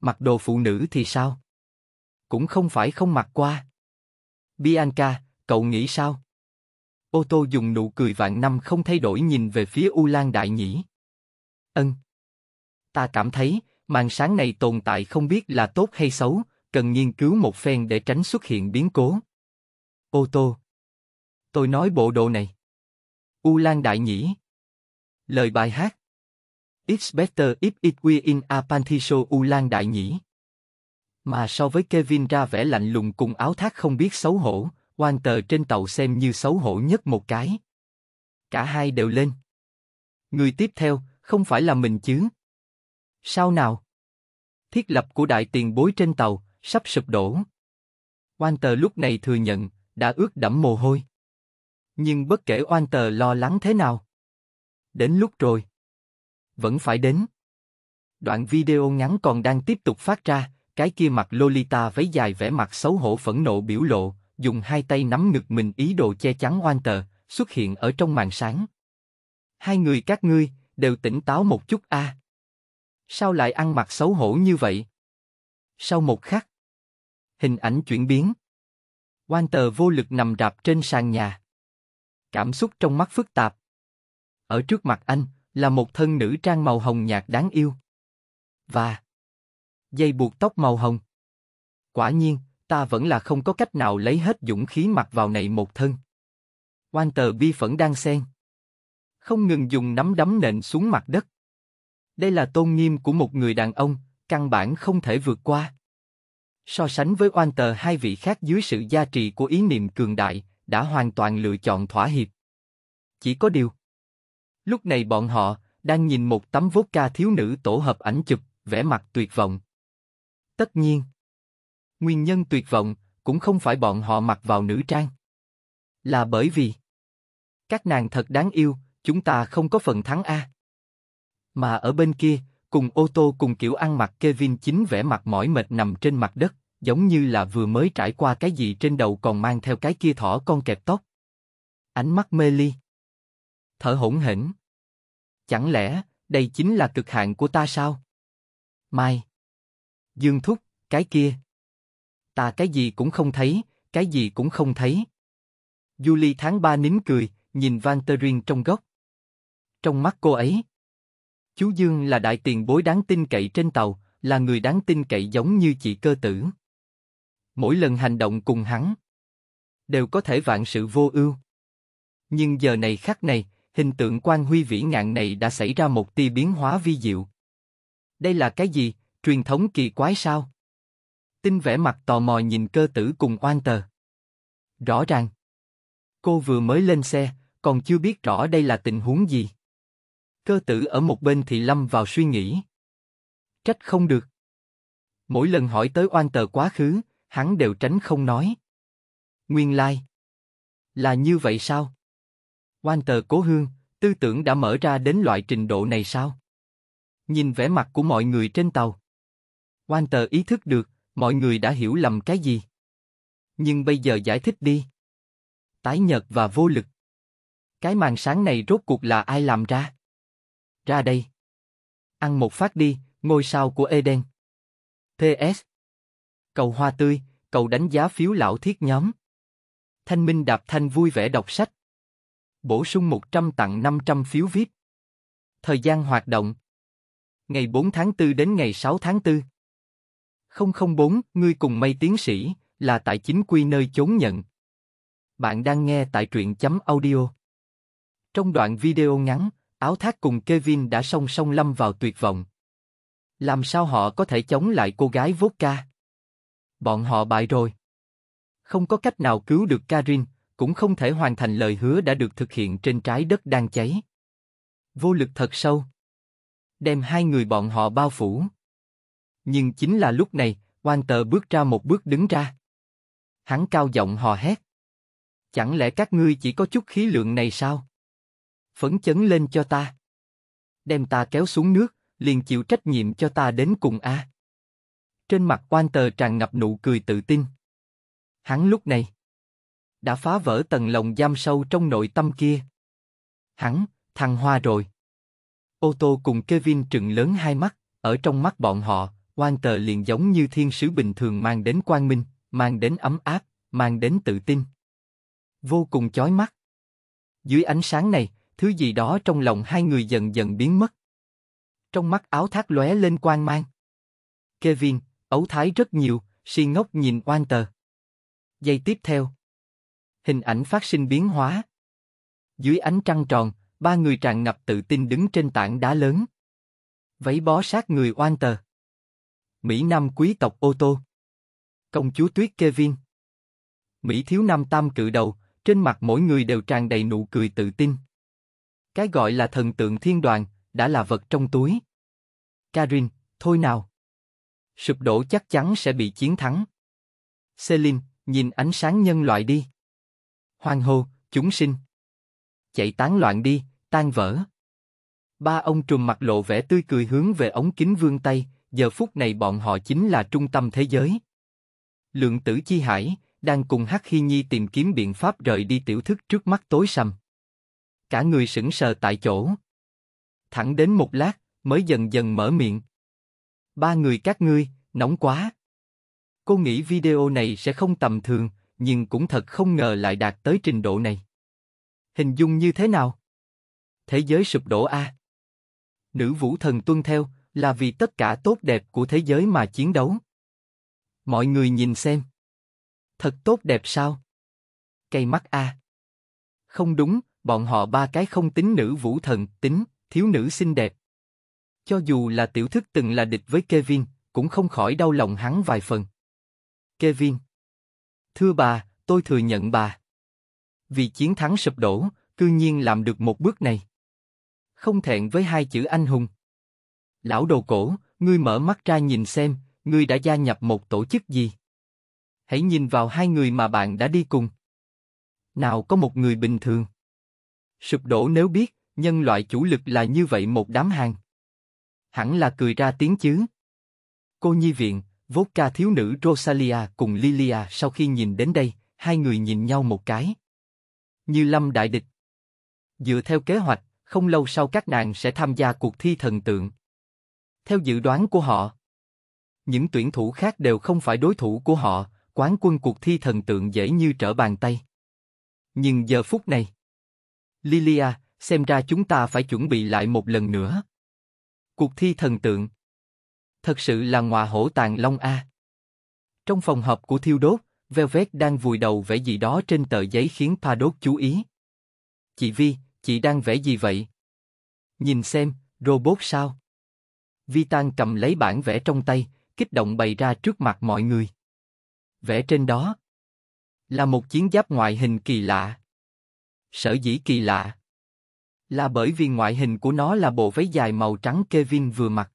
Mặc đồ phụ nữ thì sao? Cũng không phải không mặc qua. Bianca, cậu nghĩ sao? Ô tô dùng nụ cười vạn năm không thay đổi nhìn về phía U Lan Đại Nhĩ. Ân. Ta cảm thấy, màn sáng này tồn tại không biết là tốt hay xấu, cần nghiên cứu một phen để tránh xuất hiện biến cố. Ô tô. Tôi nói bộ đồ này. U Lan Đại Nhĩ Lời bài hát It's better if it were in a panty show U Lan Đại Nhĩ Mà so với Kevin ra vẻ lạnh lùng cùng áo thác không biết xấu hổ, quan tờ trên tàu xem như xấu hổ nhất một cái. Cả hai đều lên. Người tiếp theo, không phải là mình chứ. Sao nào? Thiết lập của đại tiền bối trên tàu, sắp sụp đổ. Quan tờ lúc này thừa nhận, đã ướt đẫm mồ hôi. Nhưng bất kể oan tờ lo lắng thế nào. Đến lúc rồi. Vẫn phải đến. Đoạn video ngắn còn đang tiếp tục phát ra, cái kia mặt Lolita váy dài vẻ mặt xấu hổ phẫn nộ biểu lộ, dùng hai tay nắm ngực mình ý đồ che chắn oan tờ, xuất hiện ở trong màn sáng. Hai người các ngươi, đều tỉnh táo một chút a. À. Sao lại ăn mặc xấu hổ như vậy? Sau một khắc, hình ảnh chuyển biến. oan tờ vô lực nằm rạp trên sàn nhà. Cảm xúc trong mắt phức tạp. Ở trước mặt anh là một thân nữ trang màu hồng nhạt đáng yêu. Và dây buộc tóc màu hồng. Quả nhiên, ta vẫn là không có cách nào lấy hết dũng khí mặc vào này một thân. Quan tờ vi phẫn đang xen. Không ngừng dùng nắm đấm nện xuống mặt đất. Đây là tôn nghiêm của một người đàn ông, căn bản không thể vượt qua. So sánh với oan tờ hai vị khác dưới sự gia trì của ý niệm cường đại, đã hoàn toàn lựa chọn thỏa hiệp. Chỉ có điều, lúc này bọn họ đang nhìn một tấm vodka thiếu nữ tổ hợp ảnh chụp, vẻ mặt tuyệt vọng. Tất nhiên, nguyên nhân tuyệt vọng cũng không phải bọn họ mặc vào nữ trang, là bởi vì các nàng thật đáng yêu, chúng ta không có phần thắng a. Mà ở bên kia, cùng ô tô cùng kiểu ăn mặc Kevin chính vẻ mặt mỏi mệt nằm trên mặt đất, giống như là vừa mới trải qua cái gì trên đầu còn mang theo cái kia thỏ con kẹp tóc. Ánh mắt mê ly. Thở hỗn hỉnh. Chẳng lẽ, đây chính là cực hạn của ta sao? Mai. Dương Thúc, cái kia. Ta cái gì cũng không thấy, cái gì cũng không thấy. Julie tháng ba nín cười, nhìn Van Terin trong góc. Trong mắt cô ấy. Chú Dương là đại tiền bối đáng tin cậy trên tàu, là người đáng tin cậy giống như chị cơ tử mỗi lần hành động cùng hắn đều có thể vạn sự vô ưu. Nhưng giờ này khắc này, hình tượng quan huy vĩ ngạn này đã xảy ra một tia biến hóa vi diệu. Đây là cái gì? Truyền thống kỳ quái sao? Tinh vẽ mặt tò mò nhìn cơ tử cùng oan tờ. Rõ ràng, cô vừa mới lên xe, còn chưa biết rõ đây là tình huống gì. Cơ tử ở một bên thì lâm vào suy nghĩ. Trách không được. Mỗi lần hỏi tới oan tờ quá khứ, hắn đều tránh không nói. Nguyên lai like. là như vậy sao? walter cố hương, tư tưởng đã mở ra đến loại trình độ này sao? Nhìn vẻ mặt của mọi người trên tàu, walter ý thức được mọi người đã hiểu lầm cái gì. Nhưng bây giờ giải thích đi. Tái nhật và vô lực. Cái màn sáng này rốt cuộc là ai làm ra? Ra đây. Ăn một phát đi, ngôi sao của Eden. PS Cầu hoa tươi, cầu đánh giá phiếu lão thiết nhóm. Thanh Minh Đạp Thanh vui vẻ đọc sách. Bổ sung 100 tặng 500 phiếu VIP. Thời gian hoạt động. Ngày 4 tháng 4 đến ngày 6 tháng 4. 004, ngươi cùng mây tiến sĩ, là tại chính quy nơi chốn nhận. Bạn đang nghe tại truyện chấm audio. Trong đoạn video ngắn, áo thác cùng Kevin đã song song lâm vào tuyệt vọng. Làm sao họ có thể chống lại cô gái vodka? bọn họ bại rồi. Không có cách nào cứu được Karin, cũng không thể hoàn thành lời hứa đã được thực hiện trên trái đất đang cháy. Vô lực thật sâu. Đem hai người bọn họ bao phủ. Nhưng chính là lúc này, Quan Tờ bước ra một bước đứng ra. Hắn cao giọng hò hét. Chẳng lẽ các ngươi chỉ có chút khí lượng này sao? Phấn chấn lên cho ta. Đem ta kéo xuống nước, liền chịu trách nhiệm cho ta đến cùng a. À. Trên mặt quan tờ tràn ngập nụ cười tự tin. Hắn lúc này đã phá vỡ tầng lồng giam sâu trong nội tâm kia. Hắn, thăng hoa rồi. Ô tô cùng Kevin trừng lớn hai mắt, ở trong mắt bọn họ, quan tờ liền giống như thiên sứ bình thường mang đến quang minh, mang đến ấm áp, mang đến tự tin. Vô cùng chói mắt. Dưới ánh sáng này, thứ gì đó trong lòng hai người dần dần biến mất. Trong mắt áo thác lóe lên quang mang. Kevin, ấu thái rất nhiều, si ngốc nhìn oan tờ. Giây tiếp theo. Hình ảnh phát sinh biến hóa. Dưới ánh trăng tròn, ba người tràn ngập tự tin đứng trên tảng đá lớn. Váy bó sát người oan tờ. Mỹ Nam quý tộc ô tô. Công chúa Tuyết Kevin. Mỹ thiếu nam tam cự đầu, trên mặt mỗi người đều tràn đầy nụ cười tự tin. Cái gọi là thần tượng thiên đoàn, đã là vật trong túi. Karin, thôi nào sụp đổ chắc chắn sẽ bị chiến thắng. Celine nhìn ánh sáng nhân loại đi. Hoàng hô, chúng sinh. Chạy tán loạn đi, tan vỡ. Ba ông trùm mặt lộ vẻ tươi cười hướng về ống kính vương tay, giờ phút này bọn họ chính là trung tâm thế giới. Lượng tử chi hải, đang cùng Hắc Hi Nhi tìm kiếm biện pháp rời đi tiểu thức trước mắt tối sầm. Cả người sững sờ tại chỗ. Thẳng đến một lát, mới dần dần mở miệng. Ba người các ngươi, nóng quá. Cô nghĩ video này sẽ không tầm thường, nhưng cũng thật không ngờ lại đạt tới trình độ này. Hình dung như thế nào? Thế giới sụp đổ a. À? Nữ vũ thần tuân theo, là vì tất cả tốt đẹp của thế giới mà chiến đấu. Mọi người nhìn xem. Thật tốt đẹp sao? Cây mắt a. À? Không đúng, bọn họ ba cái không tính nữ vũ thần, tính thiếu nữ xinh đẹp. Cho dù là tiểu thức từng là địch với Kevin, cũng không khỏi đau lòng hắn vài phần. Kevin. Thưa bà, tôi thừa nhận bà. Vì chiến thắng sụp đổ, cư nhiên làm được một bước này. Không thẹn với hai chữ anh hùng. Lão đồ cổ, ngươi mở mắt ra nhìn xem, ngươi đã gia nhập một tổ chức gì? Hãy nhìn vào hai người mà bạn đã đi cùng. Nào có một người bình thường. Sụp đổ nếu biết, nhân loại chủ lực là như vậy một đám hàng hẳn là cười ra tiếng chứ. Cô nhi viện, vodka thiếu nữ Rosalia cùng Lilia sau khi nhìn đến đây, hai người nhìn nhau một cái. Như lâm đại địch. Dựa theo kế hoạch, không lâu sau các nàng sẽ tham gia cuộc thi thần tượng. Theo dự đoán của họ, những tuyển thủ khác đều không phải đối thủ của họ, quán quân cuộc thi thần tượng dễ như trở bàn tay. Nhưng giờ phút này, Lilia, xem ra chúng ta phải chuẩn bị lại một lần nữa. Cuộc thi thần tượng. Thật sự là ngọa hổ tàng long a. Trong phòng họp của Thiêu Đốt, Velvet đang vùi đầu vẽ gì đó trên tờ giấy khiến pa đốt chú ý. Chị Vi, chị đang vẽ gì vậy? Nhìn xem, robot sao? Vi Tan cầm lấy bản vẽ trong tay, kích động bày ra trước mặt mọi người. Vẽ trên đó là một chiến giáp ngoại hình kỳ lạ. Sở dĩ kỳ lạ là bởi vì ngoại hình của nó là bộ váy dài màu trắng Kevin vừa mặc.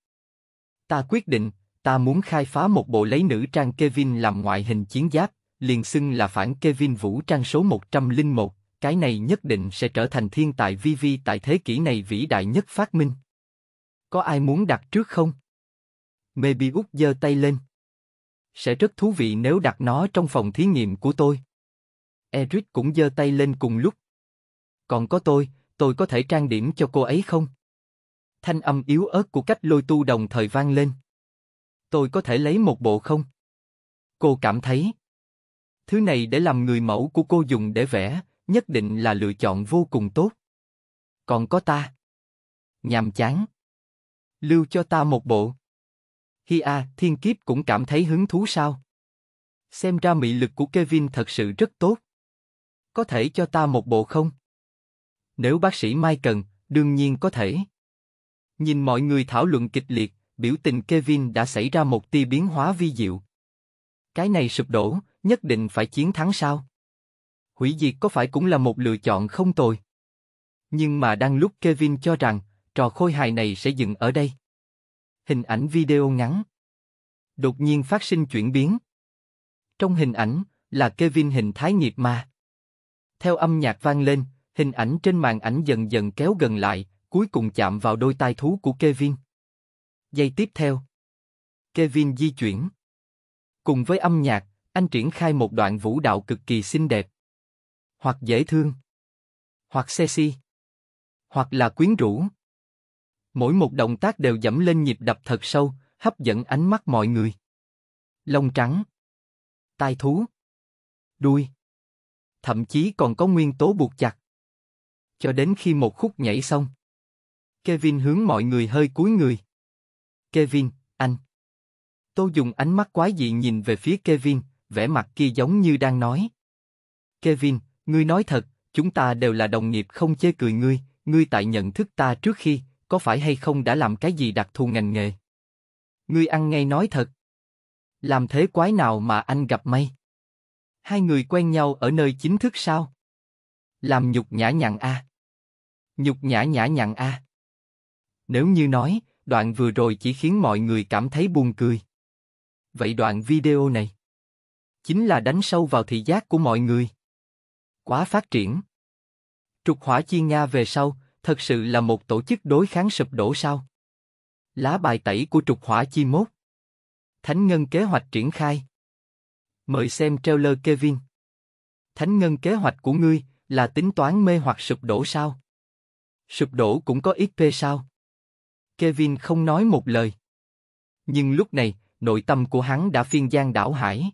Ta quyết định, ta muốn khai phá một bộ lấy nữ trang Kevin làm ngoại hình chiến giáp, liền xưng là phản Kevin vũ trang số 101, cái này nhất định sẽ trở thành thiên tài vi vi tại thế kỷ này vĩ đại nhất phát minh. Có ai muốn đặt trước không? Maybe Úc giơ tay lên. Sẽ rất thú vị nếu đặt nó trong phòng thí nghiệm của tôi. Eric cũng giơ tay lên cùng lúc. Còn có tôi, tôi có thể trang điểm cho cô ấy không? Thanh âm yếu ớt của cách lôi tu đồng thời vang lên. Tôi có thể lấy một bộ không? Cô cảm thấy. Thứ này để làm người mẫu của cô dùng để vẽ, nhất định là lựa chọn vô cùng tốt. Còn có ta. Nhàm chán. Lưu cho ta một bộ. Hi a, thiên kiếp cũng cảm thấy hứng thú sao? Xem ra mị lực của Kevin thật sự rất tốt. Có thể cho ta một bộ không? Nếu bác sĩ Mai cần, đương nhiên có thể. Nhìn mọi người thảo luận kịch liệt, biểu tình Kevin đã xảy ra một tia biến hóa vi diệu. Cái này sụp đổ, nhất định phải chiến thắng sao? Hủy diệt có phải cũng là một lựa chọn không tồi? Nhưng mà đang lúc Kevin cho rằng, trò khôi hài này sẽ dừng ở đây. Hình ảnh video ngắn. Đột nhiên phát sinh chuyển biến. Trong hình ảnh, là Kevin hình thái nghiệp ma. Theo âm nhạc vang lên, Hình ảnh trên màn ảnh dần dần kéo gần lại, cuối cùng chạm vào đôi tai thú của Kevin. Giây tiếp theo, Kevin di chuyển. Cùng với âm nhạc, anh triển khai một đoạn vũ đạo cực kỳ xinh đẹp. Hoặc dễ thương, hoặc sexy, hoặc là quyến rũ. Mỗi một động tác đều dẫm lên nhịp đập thật sâu, hấp dẫn ánh mắt mọi người. Lông trắng, tai thú, đuôi, thậm chí còn có nguyên tố buộc chặt cho đến khi một khúc nhảy xong. Kevin hướng mọi người hơi cúi người. Kevin, anh. Tô dùng ánh mắt quái dị nhìn về phía Kevin, vẻ mặt kia giống như đang nói. Kevin, ngươi nói thật, chúng ta đều là đồng nghiệp không chê cười ngươi, ngươi tại nhận thức ta trước khi, có phải hay không đã làm cái gì đặc thù ngành nghề? Ngươi ăn ngay nói thật. Làm thế quái nào mà anh gặp may? Hai người quen nhau ở nơi chính thức sao? Làm nhục nhã nhặn a. Nhục nhã nhã nhặn a. Nếu như nói, đoạn vừa rồi chỉ khiến mọi người cảm thấy buồn cười. Vậy đoạn video này chính là đánh sâu vào thị giác của mọi người. Quá phát triển. Trục Hỏa chi Nga về sau, thật sự là một tổ chức đối kháng sụp đổ sao? Lá bài tẩy của Trục Hỏa Chi Mốt. Thánh Ngân kế hoạch triển khai. Mời xem trailer Kevin. Thánh Ngân kế hoạch của ngươi, là tính toán mê hoặc sụp đổ sao? Sụp đổ cũng có XP sao? Kevin không nói một lời. Nhưng lúc này, nội tâm của hắn đã phiên gian đảo hải.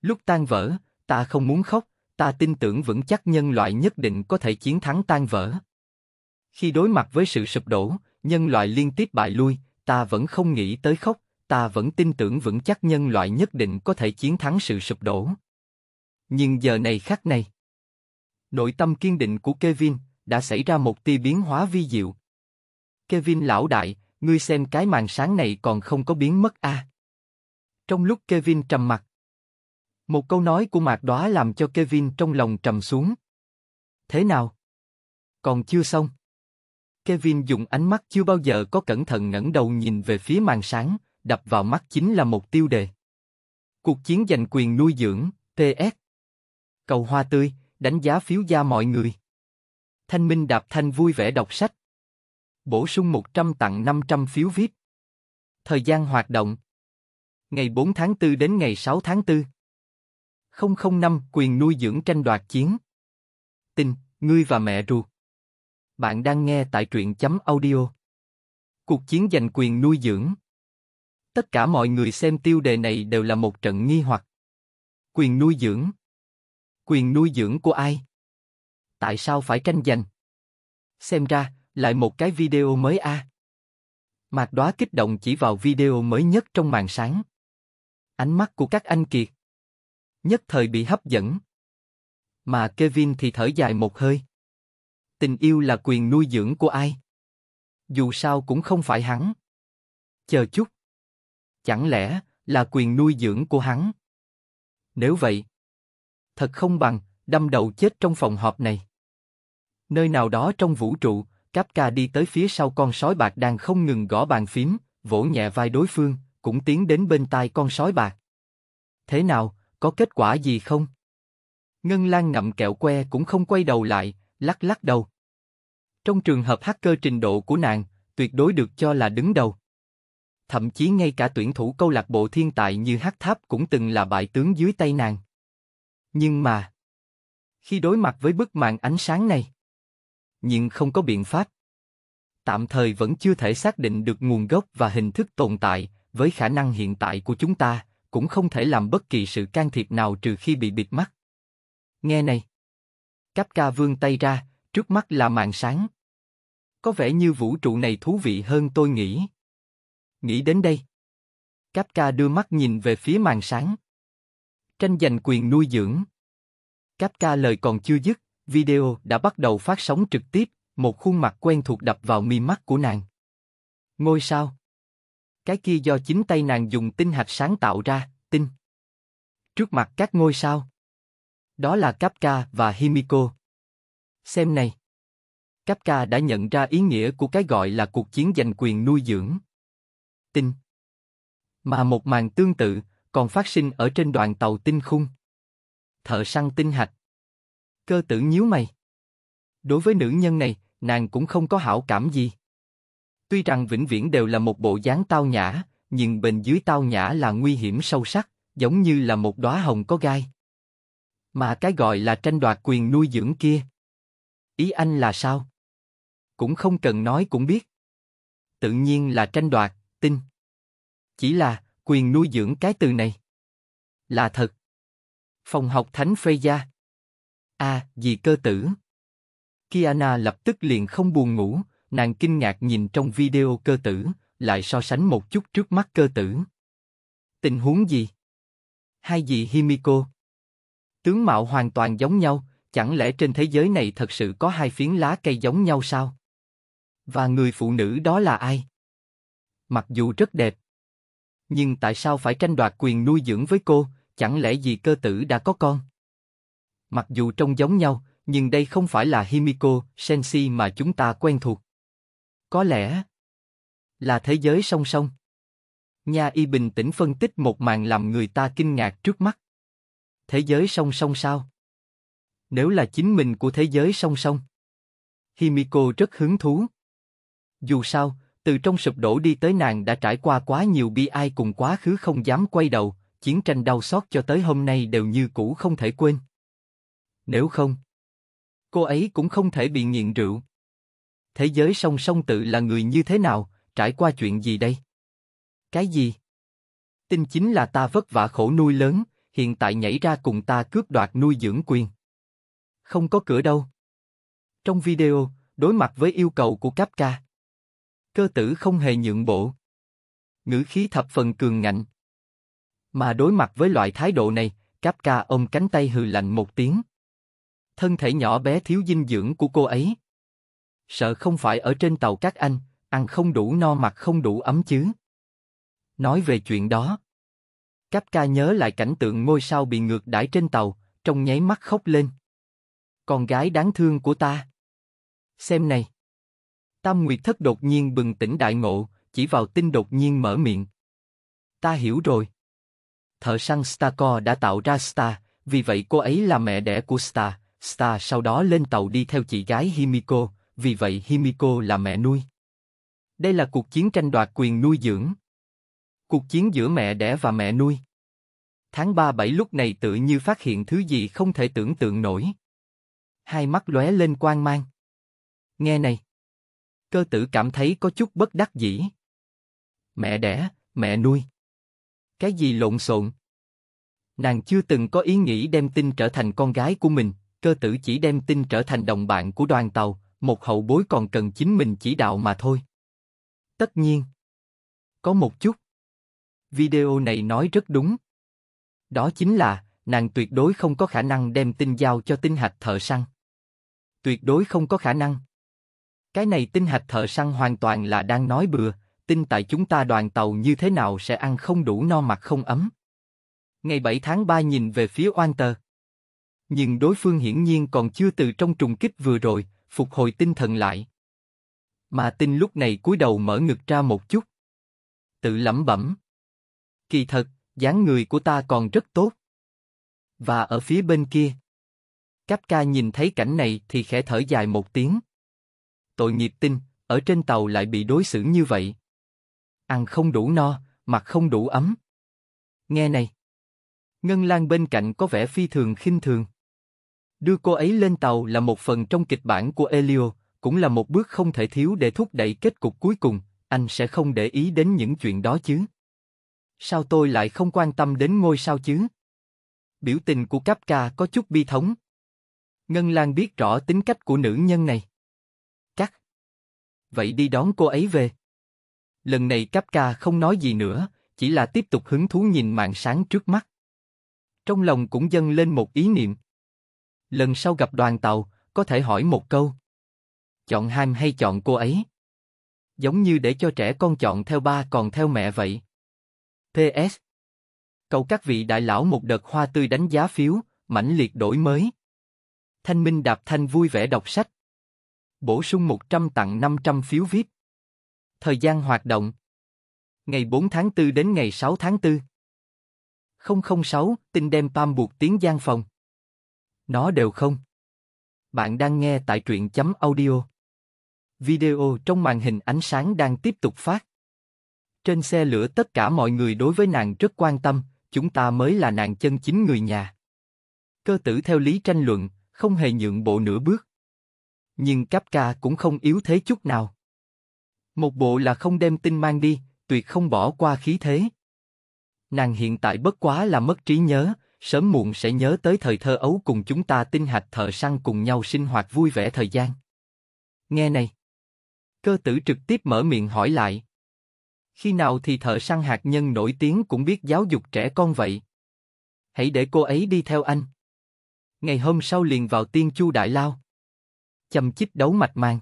Lúc tan vỡ, ta không muốn khóc, ta tin tưởng vững chắc nhân loại nhất định có thể chiến thắng tan vỡ. Khi đối mặt với sự sụp đổ, nhân loại liên tiếp bại lui, ta vẫn không nghĩ tới khóc, ta vẫn tin tưởng vững chắc nhân loại nhất định có thể chiến thắng sự sụp đổ. Nhưng giờ này khác này. Nội tâm kiên định của Kevin đã xảy ra một tia biến hóa vi diệu. Kevin lão đại, ngươi xem cái màn sáng này còn không có biến mất a. À. Trong lúc Kevin trầm mặt, một câu nói của Mạc Đóa làm cho Kevin trong lòng trầm xuống. Thế nào? Còn chưa xong. Kevin dùng ánh mắt chưa bao giờ có cẩn thận ngẩng đầu nhìn về phía màn sáng, đập vào mắt chính là một tiêu đề. Cuộc chiến giành quyền nuôi dưỡng, TS Cầu hoa tươi, đánh giá phiếu gia mọi người. Thanh Minh Đạp Thanh vui vẻ đọc sách. Bổ sung 100 tặng 500 phiếu VIP. Thời gian hoạt động Ngày 4 tháng 4 đến ngày 6 tháng 4 005 Quyền nuôi dưỡng tranh đoạt chiến Tình, ngươi và mẹ ruột Bạn đang nghe tại truyện chấm audio Cuộc chiến giành quyền nuôi dưỡng Tất cả mọi người xem tiêu đề này đều là một trận nghi hoặc Quyền nuôi dưỡng quyền nuôi dưỡng của ai? Tại sao phải tranh giành? Xem ra, lại một cái video mới a. À? Mạc Đóa kích động chỉ vào video mới nhất trong màn sáng. Ánh mắt của các anh kiệt. Nhất thời bị hấp dẫn. Mà Kevin thì thở dài một hơi. Tình yêu là quyền nuôi dưỡng của ai? Dù sao cũng không phải hắn. Chờ chút. Chẳng lẽ là quyền nuôi dưỡng của hắn? Nếu vậy, thật không bằng, đâm đầu chết trong phòng họp này. Nơi nào đó trong vũ trụ, Kapka đi tới phía sau con sói bạc đang không ngừng gõ bàn phím, vỗ nhẹ vai đối phương, cũng tiến đến bên tai con sói bạc. Thế nào, có kết quả gì không? Ngân Lan ngậm kẹo que cũng không quay đầu lại, lắc lắc đầu. Trong trường hợp hacker trình độ của nàng, tuyệt đối được cho là đứng đầu. Thậm chí ngay cả tuyển thủ câu lạc bộ thiên tài như Hắc Tháp cũng từng là bại tướng dưới tay nàng. Nhưng mà, khi đối mặt với bức màn ánh sáng này, nhưng không có biện pháp. Tạm thời vẫn chưa thể xác định được nguồn gốc và hình thức tồn tại, với khả năng hiện tại của chúng ta, cũng không thể làm bất kỳ sự can thiệp nào trừ khi bị bịt mắt. Nghe này. Cáp ca vươn tay ra, trước mắt là màn sáng. Có vẻ như vũ trụ này thú vị hơn tôi nghĩ. Nghĩ đến đây. Cáp ca đưa mắt nhìn về phía màn sáng tranh giành quyền nuôi dưỡng. Kafka lời còn chưa dứt, video đã bắt đầu phát sóng trực tiếp, một khuôn mặt quen thuộc đập vào mi mắt của nàng. Ngôi sao? Cái kia do chính tay nàng dùng tinh hạch sáng tạo ra, tinh. Trước mặt các ngôi sao. Đó là Kafka và Himiko. Xem này. Kafka đã nhận ra ý nghĩa của cái gọi là cuộc chiến giành quyền nuôi dưỡng. Tinh. Mà một màn tương tự, còn phát sinh ở trên đoàn tàu tinh khung. Thợ săn tinh hạch. Cơ tử nhíu mày. Đối với nữ nhân này, nàng cũng không có hảo cảm gì. Tuy rằng vĩnh viễn đều là một bộ dáng tao nhã, nhưng bên dưới tao nhã là nguy hiểm sâu sắc, giống như là một đóa hồng có gai. Mà cái gọi là tranh đoạt quyền nuôi dưỡng kia. Ý anh là sao? Cũng không cần nói cũng biết. Tự nhiên là tranh đoạt, tin. Chỉ là, quyền nuôi dưỡng cái từ này. Là thật. Phòng học Thánh Freya. a gì cơ tử? Kiana lập tức liền không buồn ngủ, nàng kinh ngạc nhìn trong video cơ tử, lại so sánh một chút trước mắt cơ tử. Tình huống gì? Hai dì Himiko. Tướng mạo hoàn toàn giống nhau, chẳng lẽ trên thế giới này thật sự có hai phiến lá cây giống nhau sao? Và người phụ nữ đó là ai? Mặc dù rất đẹp, nhưng tại sao phải tranh đoạt quyền nuôi dưỡng với cô, chẳng lẽ vì cơ tử đã có con? Mặc dù trông giống nhau, nhưng đây không phải là Himiko, Senshi mà chúng ta quen thuộc. Có lẽ là thế giới song song. Nha Y bình tĩnh phân tích một màn làm người ta kinh ngạc trước mắt. Thế giới song song sao? Nếu là chính mình của thế giới song song. Himiko rất hứng thú. Dù sao, từ trong sụp đổ đi tới nàng đã trải qua quá nhiều bi ai cùng quá khứ không dám quay đầu, chiến tranh đau xót cho tới hôm nay đều như cũ không thể quên. Nếu không, cô ấy cũng không thể bị nghiện rượu. Thế giới song song tự là người như thế nào, trải qua chuyện gì đây? Cái gì? Tin chính là ta vất vả khổ nuôi lớn, hiện tại nhảy ra cùng ta cướp đoạt nuôi dưỡng quyền. Không có cửa đâu. Trong video, đối mặt với yêu cầu của Kapka, cơ tử không hề nhượng bộ. Ngữ khí thập phần cường ngạnh. Mà đối mặt với loại thái độ này, cáp ca ông cánh tay hừ lạnh một tiếng. Thân thể nhỏ bé thiếu dinh dưỡng của cô ấy. Sợ không phải ở trên tàu các anh, ăn không đủ no mặc không đủ ấm chứ. Nói về chuyện đó. Cáp ca nhớ lại cảnh tượng ngôi sao bị ngược đãi trên tàu, trong nháy mắt khóc lên. Con gái đáng thương của ta. Xem này. Tam Nguyệt Thất đột nhiên bừng tỉnh đại ngộ, chỉ vào tinh đột nhiên mở miệng. Ta hiểu rồi. Thợ săn Starcore đã tạo ra Star, vì vậy cô ấy là mẹ đẻ của Star. Star sau đó lên tàu đi theo chị gái Himiko, vì vậy Himiko là mẹ nuôi. Đây là cuộc chiến tranh đoạt quyền nuôi dưỡng. Cuộc chiến giữa mẹ đẻ và mẹ nuôi. Tháng 37 lúc này tự như phát hiện thứ gì không thể tưởng tượng nổi. Hai mắt lóe lên quang mang. Nghe này. Cơ tử cảm thấy có chút bất đắc dĩ. Mẹ đẻ, mẹ nuôi. Cái gì lộn xộn? Nàng chưa từng có ý nghĩ đem tin trở thành con gái của mình, cơ tử chỉ đem tin trở thành đồng bạn của đoàn tàu, một hậu bối còn cần chính mình chỉ đạo mà thôi. Tất nhiên. Có một chút. Video này nói rất đúng. Đó chính là, nàng tuyệt đối không có khả năng đem tin giao cho tinh hạch thợ săn. Tuyệt đối không có khả năng. Cái này tinh hạch thợ săn hoàn toàn là đang nói bừa, tin tại chúng ta đoàn tàu như thế nào sẽ ăn không đủ no mặt không ấm. Ngày 7 tháng 3 nhìn về phía oan tờ. Nhưng đối phương hiển nhiên còn chưa từ trong trùng kích vừa rồi, phục hồi tinh thần lại. Mà tinh lúc này cúi đầu mở ngực ra một chút. Tự lẩm bẩm. Kỳ thật, dáng người của ta còn rất tốt. Và ở phía bên kia. Cáp ca nhìn thấy cảnh này thì khẽ thở dài một tiếng tội nghiệp tinh, ở trên tàu lại bị đối xử như vậy. Ăn không đủ no, mặc không đủ ấm. Nghe này. Ngân Lan bên cạnh có vẻ phi thường khinh thường. Đưa cô ấy lên tàu là một phần trong kịch bản của Elio, cũng là một bước không thể thiếu để thúc đẩy kết cục cuối cùng, anh sẽ không để ý đến những chuyện đó chứ. Sao tôi lại không quan tâm đến ngôi sao chứ? Biểu tình của capca có chút bi thống. Ngân Lan biết rõ tính cách của nữ nhân này vậy đi đón cô ấy về. Lần này Kapka không nói gì nữa, chỉ là tiếp tục hứng thú nhìn màn sáng trước mắt. Trong lòng cũng dâng lên một ý niệm. Lần sau gặp đoàn tàu, có thể hỏi một câu. Chọn Ham hay chọn cô ấy? Giống như để cho trẻ con chọn theo ba còn theo mẹ vậy. PS Cầu các vị đại lão một đợt hoa tươi đánh giá phiếu, mãnh liệt đổi mới. Thanh Minh đạp thanh vui vẻ đọc sách bổ sung 100 tặng 500 phiếu VIP. Thời gian hoạt động Ngày 4 tháng 4 đến ngày 6 tháng 4 006, tin đem Pam buộc tiếng gian phòng Nó đều không Bạn đang nghe tại truyện chấm audio Video trong màn hình ánh sáng đang tiếp tục phát Trên xe lửa tất cả mọi người đối với nàng rất quan tâm, chúng ta mới là nàng chân chính người nhà. Cơ tử theo lý tranh luận, không hề nhượng bộ nửa bước nhưng Kapka cũng không yếu thế chút nào. Một bộ là không đem tin mang đi, tuyệt không bỏ qua khí thế. Nàng hiện tại bất quá là mất trí nhớ, sớm muộn sẽ nhớ tới thời thơ ấu cùng chúng ta tinh hạch thợ săn cùng nhau sinh hoạt vui vẻ thời gian. Nghe này. Cơ tử trực tiếp mở miệng hỏi lại. Khi nào thì thợ săn hạt nhân nổi tiếng cũng biết giáo dục trẻ con vậy? Hãy để cô ấy đi theo anh. Ngày hôm sau liền vào tiên chu đại lao chăm chích đấu mạch mang.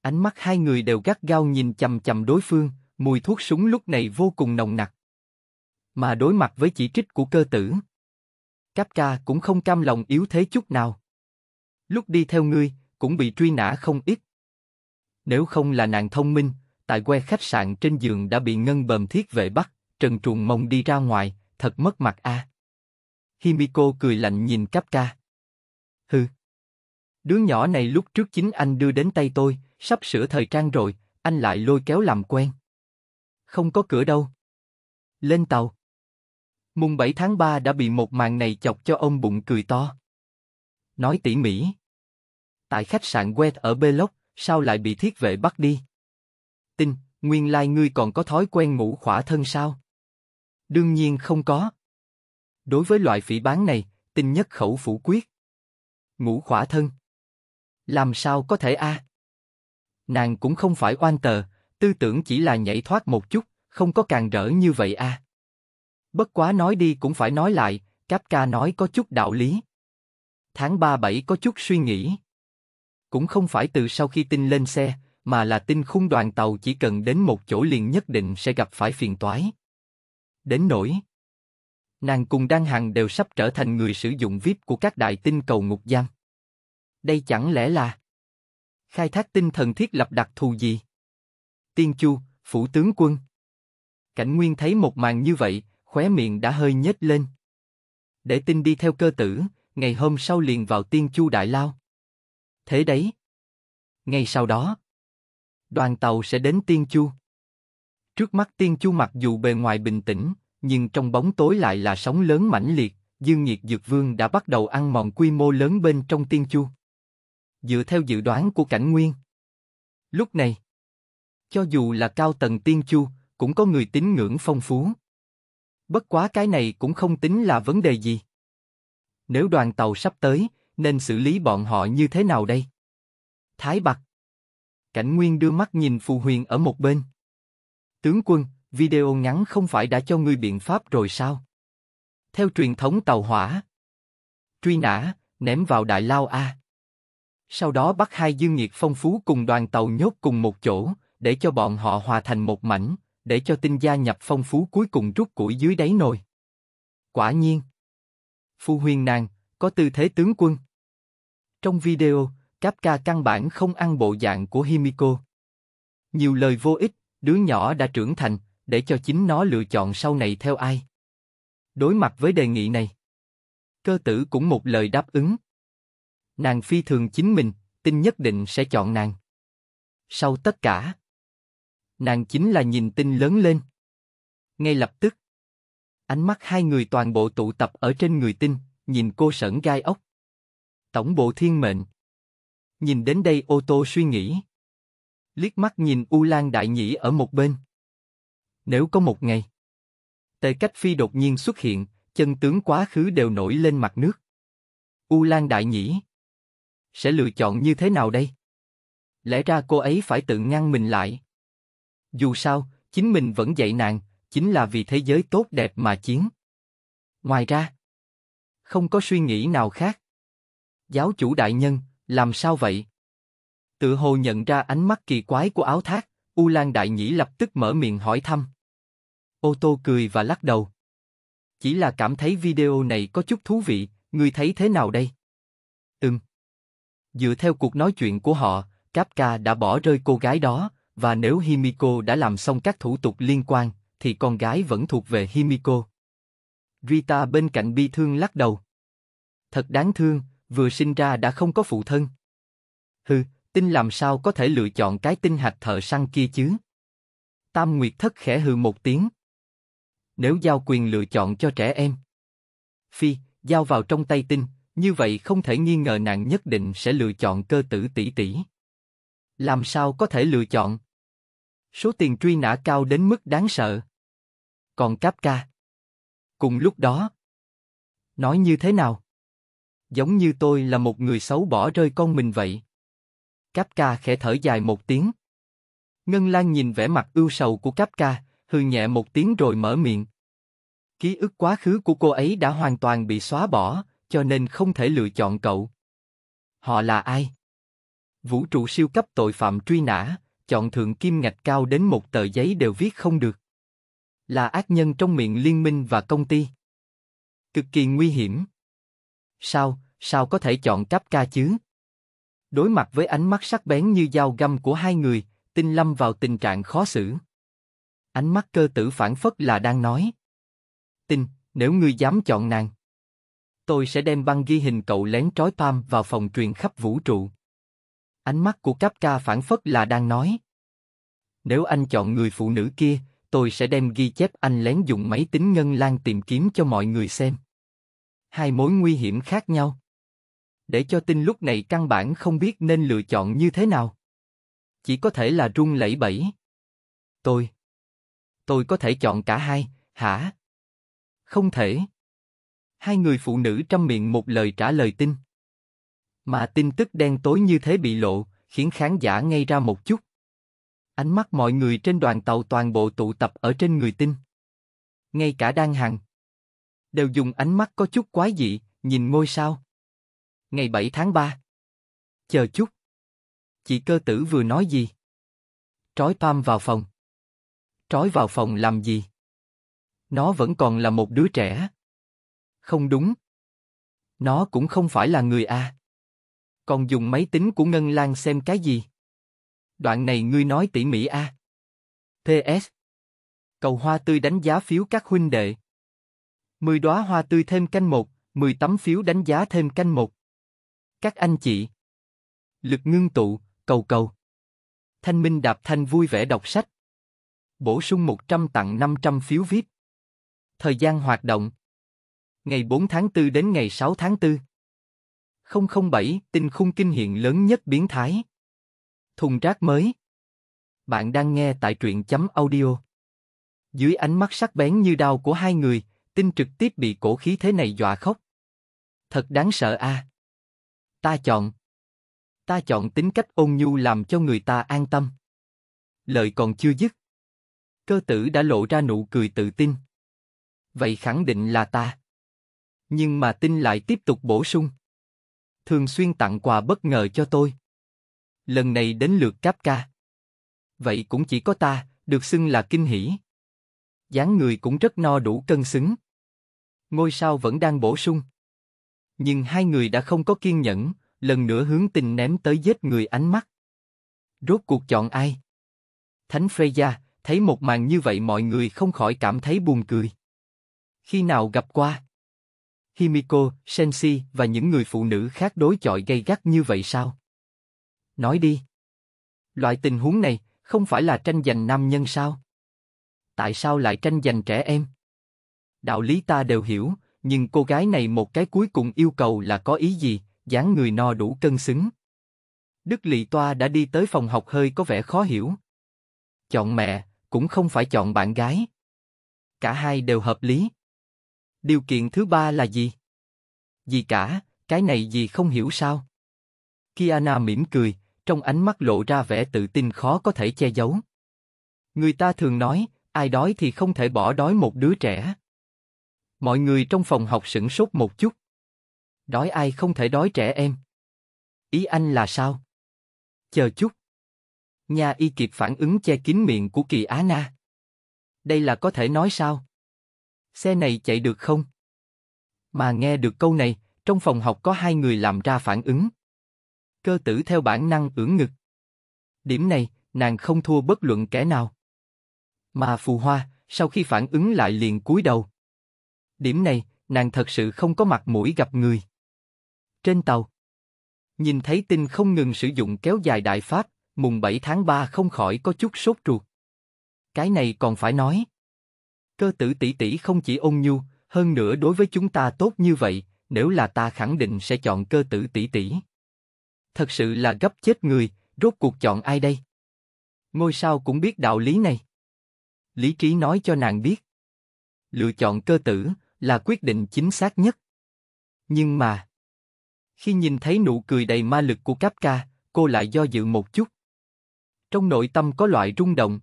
Ánh mắt hai người đều gắt gao nhìn chầm chầm đối phương, mùi thuốc súng lúc này vô cùng nồng nặc. Mà đối mặt với chỉ trích của cơ tử, Kapka cũng không cam lòng yếu thế chút nào. Lúc đi theo ngươi, cũng bị truy nã không ít. Nếu không là nàng thông minh, tại que khách sạn trên giường đã bị ngân bờm thiết vệ bắt, trần truồng mông đi ra ngoài, thật mất mặt a. À. Himiko cười lạnh nhìn Kapka. Hừ. Đứa nhỏ này lúc trước chính anh đưa đến tay tôi, sắp sửa thời trang rồi, anh lại lôi kéo làm quen. Không có cửa đâu. Lên tàu. Mùng 7 tháng 3 đã bị một màn này chọc cho ông bụng cười to. Nói tỉ mỉ. Tại khách sạn Wet ở Beloc, sao lại bị thiết vệ bắt đi? Tin, nguyên lai like ngươi còn có thói quen ngủ khỏa thân sao? Đương nhiên không có. Đối với loại phỉ bán này, tin nhất khẩu phủ quyết. Ngủ khỏa thân. Làm sao có thể a? Nàng cũng không phải oan tờ, tư tưởng chỉ là nhảy thoát một chút, không có càng rỡ như vậy a. Bất quá nói đi cũng phải nói lại, Cáp ca nói có chút đạo lý. Tháng 37 có chút suy nghĩ. Cũng không phải từ sau khi tin lên xe, mà là tin khung đoàn tàu chỉ cần đến một chỗ liền nhất định sẽ gặp phải phiền toái. Đến nỗi nàng cùng đăng Hằng đều sắp trở thành người sử dụng VIP của các đại tinh cầu ngục giam. Đây chẳng lẽ là khai thác tinh thần thiết lập đặc thù gì? Tiên Chu, phủ tướng quân. Cảnh Nguyên thấy một màn như vậy, khóe miệng đã hơi nhếch lên. Để tin đi theo cơ tử, ngày hôm sau liền vào Tiên Chu Đại Lao. Thế đấy. Ngay sau đó, đoàn tàu sẽ đến Tiên Chu. Trước mắt Tiên Chu mặc dù bề ngoài bình tĩnh, nhưng trong bóng tối lại là sóng lớn mãnh liệt, Dương Nhiệt Dược Vương đã bắt đầu ăn mòn quy mô lớn bên trong Tiên Chu dựa theo dự đoán của cảnh nguyên. Lúc này, cho dù là cao tầng tiên chu, cũng có người tín ngưỡng phong phú. Bất quá cái này cũng không tính là vấn đề gì. Nếu đoàn tàu sắp tới, nên xử lý bọn họ như thế nào đây? Thái Bạc Cảnh Nguyên đưa mắt nhìn Phù Huyền ở một bên. Tướng quân, video ngắn không phải đã cho ngươi biện pháp rồi sao? Theo truyền thống tàu hỏa. Truy nã, ném vào đại lao A. Sau đó bắt hai dương nhiệt phong phú cùng đoàn tàu nhốt cùng một chỗ, để cho bọn họ hòa thành một mảnh, để cho tinh gia nhập phong phú cuối cùng rút củi dưới đáy nồi. Quả nhiên, phu huyền nàng, có tư thế tướng quân. Trong video, Kapka căn bản không ăn bộ dạng của Himiko. Nhiều lời vô ích, đứa nhỏ đã trưởng thành, để cho chính nó lựa chọn sau này theo ai. Đối mặt với đề nghị này, cơ tử cũng một lời đáp ứng. Nàng phi thường chính mình, tin nhất định sẽ chọn nàng. Sau tất cả, nàng chính là nhìn tin lớn lên. Ngay lập tức, ánh mắt hai người toàn bộ tụ tập ở trên người tin, nhìn cô sởn gai ốc. Tổng bộ thiên mệnh. Nhìn đến đây ô tô suy nghĩ. Liếc mắt nhìn U Lan Đại Nhĩ ở một bên. Nếu có một ngày, Tề Cách Phi đột nhiên xuất hiện, chân tướng quá khứ đều nổi lên mặt nước. U Lan Đại Nhĩ sẽ lựa chọn như thế nào đây? Lẽ ra cô ấy phải tự ngăn mình lại. Dù sao, chính mình vẫn dạy nàng, chính là vì thế giới tốt đẹp mà chiến. Ngoài ra, không có suy nghĩ nào khác. Giáo chủ đại nhân, làm sao vậy? Tự hồ nhận ra ánh mắt kỳ quái của áo thác, U Lan Đại Nhĩ lập tức mở miệng hỏi thăm. Ô tô cười và lắc đầu. Chỉ là cảm thấy video này có chút thú vị, ngươi thấy thế nào đây? Ừm. Dựa theo cuộc nói chuyện của họ, Kapka đã bỏ rơi cô gái đó, và nếu Himiko đã làm xong các thủ tục liên quan, thì con gái vẫn thuộc về Himiko. Rita bên cạnh bi thương lắc đầu. Thật đáng thương, vừa sinh ra đã không có phụ thân. Hừ, Tinh làm sao có thể lựa chọn cái tinh hạch thợ săn kia chứ? Tam Nguyệt Thất khẽ hừ một tiếng. Nếu giao quyền lựa chọn cho trẻ em. Phi, giao vào trong tay tinh, như vậy không thể nghi ngờ nàng nhất định sẽ lựa chọn cơ tử tỷ tỷ. Làm sao có thể lựa chọn? Số tiền truy nã cao đến mức đáng sợ. Còn cáp ca. Cùng lúc đó. Nói như thế nào? Giống như tôi là một người xấu bỏ rơi con mình vậy. Cáp ca khẽ thở dài một tiếng. Ngân Lan nhìn vẻ mặt ưu sầu của cáp ca, hừ nhẹ một tiếng rồi mở miệng. Ký ức quá khứ của cô ấy đã hoàn toàn bị xóa bỏ, cho nên không thể lựa chọn cậu. Họ là ai? Vũ trụ siêu cấp tội phạm truy nã, chọn thượng kim ngạch cao đến một tờ giấy đều viết không được. Là ác nhân trong miệng liên minh và công ty. Cực kỳ nguy hiểm. Sao, sao có thể chọn cấp ca chứ? Đối mặt với ánh mắt sắc bén như dao găm của hai người, tinh lâm vào tình trạng khó xử. Ánh mắt cơ tử phản phất là đang nói. Tinh, nếu ngươi dám chọn nàng tôi sẽ đem băng ghi hình cậu lén trói Pam vào phòng truyền khắp vũ trụ. Ánh mắt của Kapka phản phất là đang nói. Nếu anh chọn người phụ nữ kia, tôi sẽ đem ghi chép anh lén dùng máy tính ngân lan tìm kiếm cho mọi người xem. Hai mối nguy hiểm khác nhau. Để cho tin lúc này căn bản không biết nên lựa chọn như thế nào. Chỉ có thể là run lẩy bẩy. Tôi. Tôi có thể chọn cả hai, hả? Không thể. Hai người phụ nữ trăm miệng một lời trả lời tin. Mà tin tức đen tối như thế bị lộ, khiến khán giả ngay ra một chút. Ánh mắt mọi người trên đoàn tàu toàn bộ tụ tập ở trên người tin. Ngay cả đang hằng. Đều dùng ánh mắt có chút quái dị, nhìn ngôi sao. Ngày 7 tháng 3. Chờ chút. Chị cơ tử vừa nói gì? Trói Pam vào phòng. Trói vào phòng làm gì? Nó vẫn còn là một đứa trẻ. Không đúng. Nó cũng không phải là người à. Còn dùng máy tính của Ngân Lan xem cái gì? Đoạn này ngươi nói tỉ mỉ a. À. PS. Cầu hoa tươi đánh giá phiếu các huynh đệ. Mười đóa hoa tươi thêm canh một, mười tấm phiếu đánh giá thêm canh một. Các anh chị. Lực ngưng tụ, cầu cầu. Thanh Minh đạp thanh vui vẻ đọc sách. Bổ sung 100 tặng 500 phiếu VIP. Thời gian hoạt động ngày 4 tháng 4 đến ngày 6 tháng 4. 007, tinh khung kinh hiện lớn nhất biến thái. Thùng rác mới. Bạn đang nghe tại truyện chấm audio. Dưới ánh mắt sắc bén như đau của hai người, tinh trực tiếp bị cổ khí thế này dọa khóc. Thật đáng sợ a. À. Ta chọn. Ta chọn tính cách ôn nhu làm cho người ta an tâm. Lời còn chưa dứt. Cơ tử đã lộ ra nụ cười tự tin. Vậy khẳng định là ta. Nhưng mà tinh lại tiếp tục bổ sung. Thường xuyên tặng quà bất ngờ cho tôi. Lần này đến lượt cáp ca. Vậy cũng chỉ có ta, được xưng là kinh hỉ. dáng người cũng rất no đủ cân xứng. Ngôi sao vẫn đang bổ sung. Nhưng hai người đã không có kiên nhẫn, lần nữa hướng tình ném tới giết người ánh mắt. Rốt cuộc chọn ai? Thánh Freya, thấy một màn như vậy mọi người không khỏi cảm thấy buồn cười. Khi nào gặp qua? Himiko, Senshi và những người phụ nữ khác đối chọi gay gắt như vậy sao? Nói đi. Loại tình huống này không phải là tranh giành nam nhân sao? Tại sao lại tranh giành trẻ em? Đạo lý ta đều hiểu, nhưng cô gái này một cái cuối cùng yêu cầu là có ý gì, dáng người no đủ cân xứng. Đức Lị Toa đã đi tới phòng học hơi có vẻ khó hiểu. Chọn mẹ, cũng không phải chọn bạn gái. Cả hai đều hợp lý. Điều kiện thứ ba là gì? Gì cả, cái này gì không hiểu sao? Kiana mỉm cười, trong ánh mắt lộ ra vẻ tự tin khó có thể che giấu. Người ta thường nói, ai đói thì không thể bỏ đói một đứa trẻ. Mọi người trong phòng học sửng sốt một chút. Đói ai không thể đói trẻ em? Ý anh là sao? Chờ chút. Nha y kịp phản ứng che kín miệng của kỳ Á Na. Đây là có thể nói sao? xe này chạy được không? Mà nghe được câu này, trong phòng học có hai người làm ra phản ứng. Cơ tử theo bản năng ưỡn ngực. Điểm này, nàng không thua bất luận kẻ nào. Mà phù hoa, sau khi phản ứng lại liền cúi đầu. Điểm này, nàng thật sự không có mặt mũi gặp người. Trên tàu, nhìn thấy tinh không ngừng sử dụng kéo dài đại pháp, mùng 7 tháng 3 không khỏi có chút sốt ruột. Cái này còn phải nói. Cơ tử tỷ tỷ không chỉ ôn nhu, hơn nữa đối với chúng ta tốt như vậy, nếu là ta khẳng định sẽ chọn cơ tử tỷ tỷ. Thật sự là gấp chết người, rốt cuộc chọn ai đây? Ngôi sao cũng biết đạo lý này. Lý trí nói cho nàng biết. Lựa chọn cơ tử là quyết định chính xác nhất. Nhưng mà... Khi nhìn thấy nụ cười đầy ma lực của Cáp Ca, cô lại do dự một chút. Trong nội tâm có loại rung động.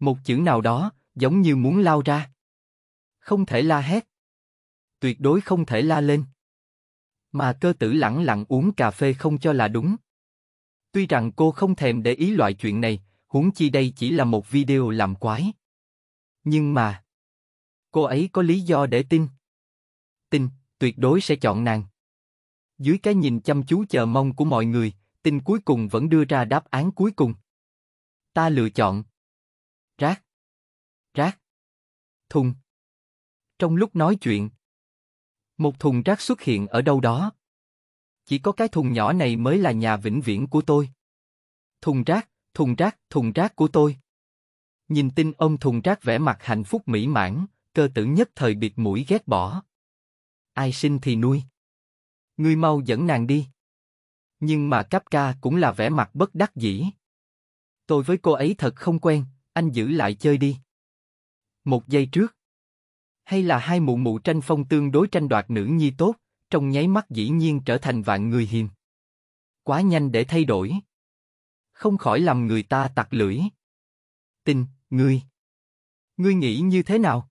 Một chữ nào đó, giống như muốn lao ra. Không thể la hét. Tuyệt đối không thể la lên. Mà cơ tử lẳng lặng uống cà phê không cho là đúng. Tuy rằng cô không thèm để ý loại chuyện này, huống chi đây chỉ là một video làm quái. Nhưng mà... Cô ấy có lý do để tin. Tin, tuyệt đối sẽ chọn nàng. Dưới cái nhìn chăm chú chờ mong của mọi người, tin cuối cùng vẫn đưa ra đáp án cuối cùng. Ta lựa chọn, rác, thùng. Trong lúc nói chuyện, một thùng rác xuất hiện ở đâu đó. Chỉ có cái thùng nhỏ này mới là nhà vĩnh viễn của tôi. Thùng rác, thùng rác, thùng rác của tôi. Nhìn tin ông thùng rác vẻ mặt hạnh phúc mỹ mãn, cơ tử nhất thời biệt mũi ghét bỏ. Ai sinh thì nuôi. Ngươi mau dẫn nàng đi. Nhưng mà cáp ca cũng là vẻ mặt bất đắc dĩ. Tôi với cô ấy thật không quen, anh giữ lại chơi đi. Một giây trước. Hay là hai mụ mụ tranh phong tương đối tranh đoạt nữ nhi tốt, trong nháy mắt dĩ nhiên trở thành vạn người hiền. Quá nhanh để thay đổi. Không khỏi làm người ta tặc lưỡi. tình ngươi. Ngươi nghĩ như thế nào?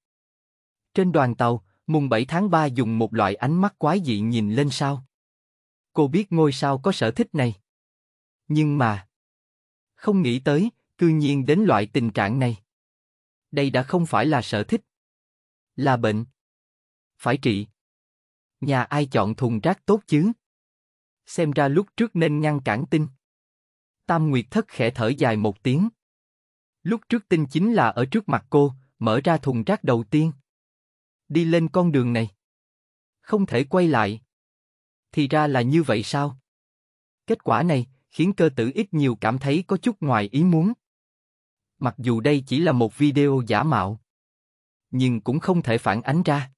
Trên đoàn tàu, mùng 7 tháng 3 dùng một loại ánh mắt quái dị nhìn lên sao. Cô biết ngôi sao có sở thích này. Nhưng mà... Không nghĩ tới, cư nhiên đến loại tình trạng này. Đây đã không phải là sở thích. Là bệnh. Phải trị. Nhà ai chọn thùng rác tốt chứ? Xem ra lúc trước nên ngăn cản tinh. Tam Nguyệt Thất khẽ thở dài một tiếng. Lúc trước tinh chính là ở trước mặt cô, mở ra thùng rác đầu tiên. Đi lên con đường này. Không thể quay lại. Thì ra là như vậy sao? Kết quả này khiến cơ tử ít nhiều cảm thấy có chút ngoài ý muốn. Mặc dù đây chỉ là một video giả mạo, nhưng cũng không thể phản ánh ra.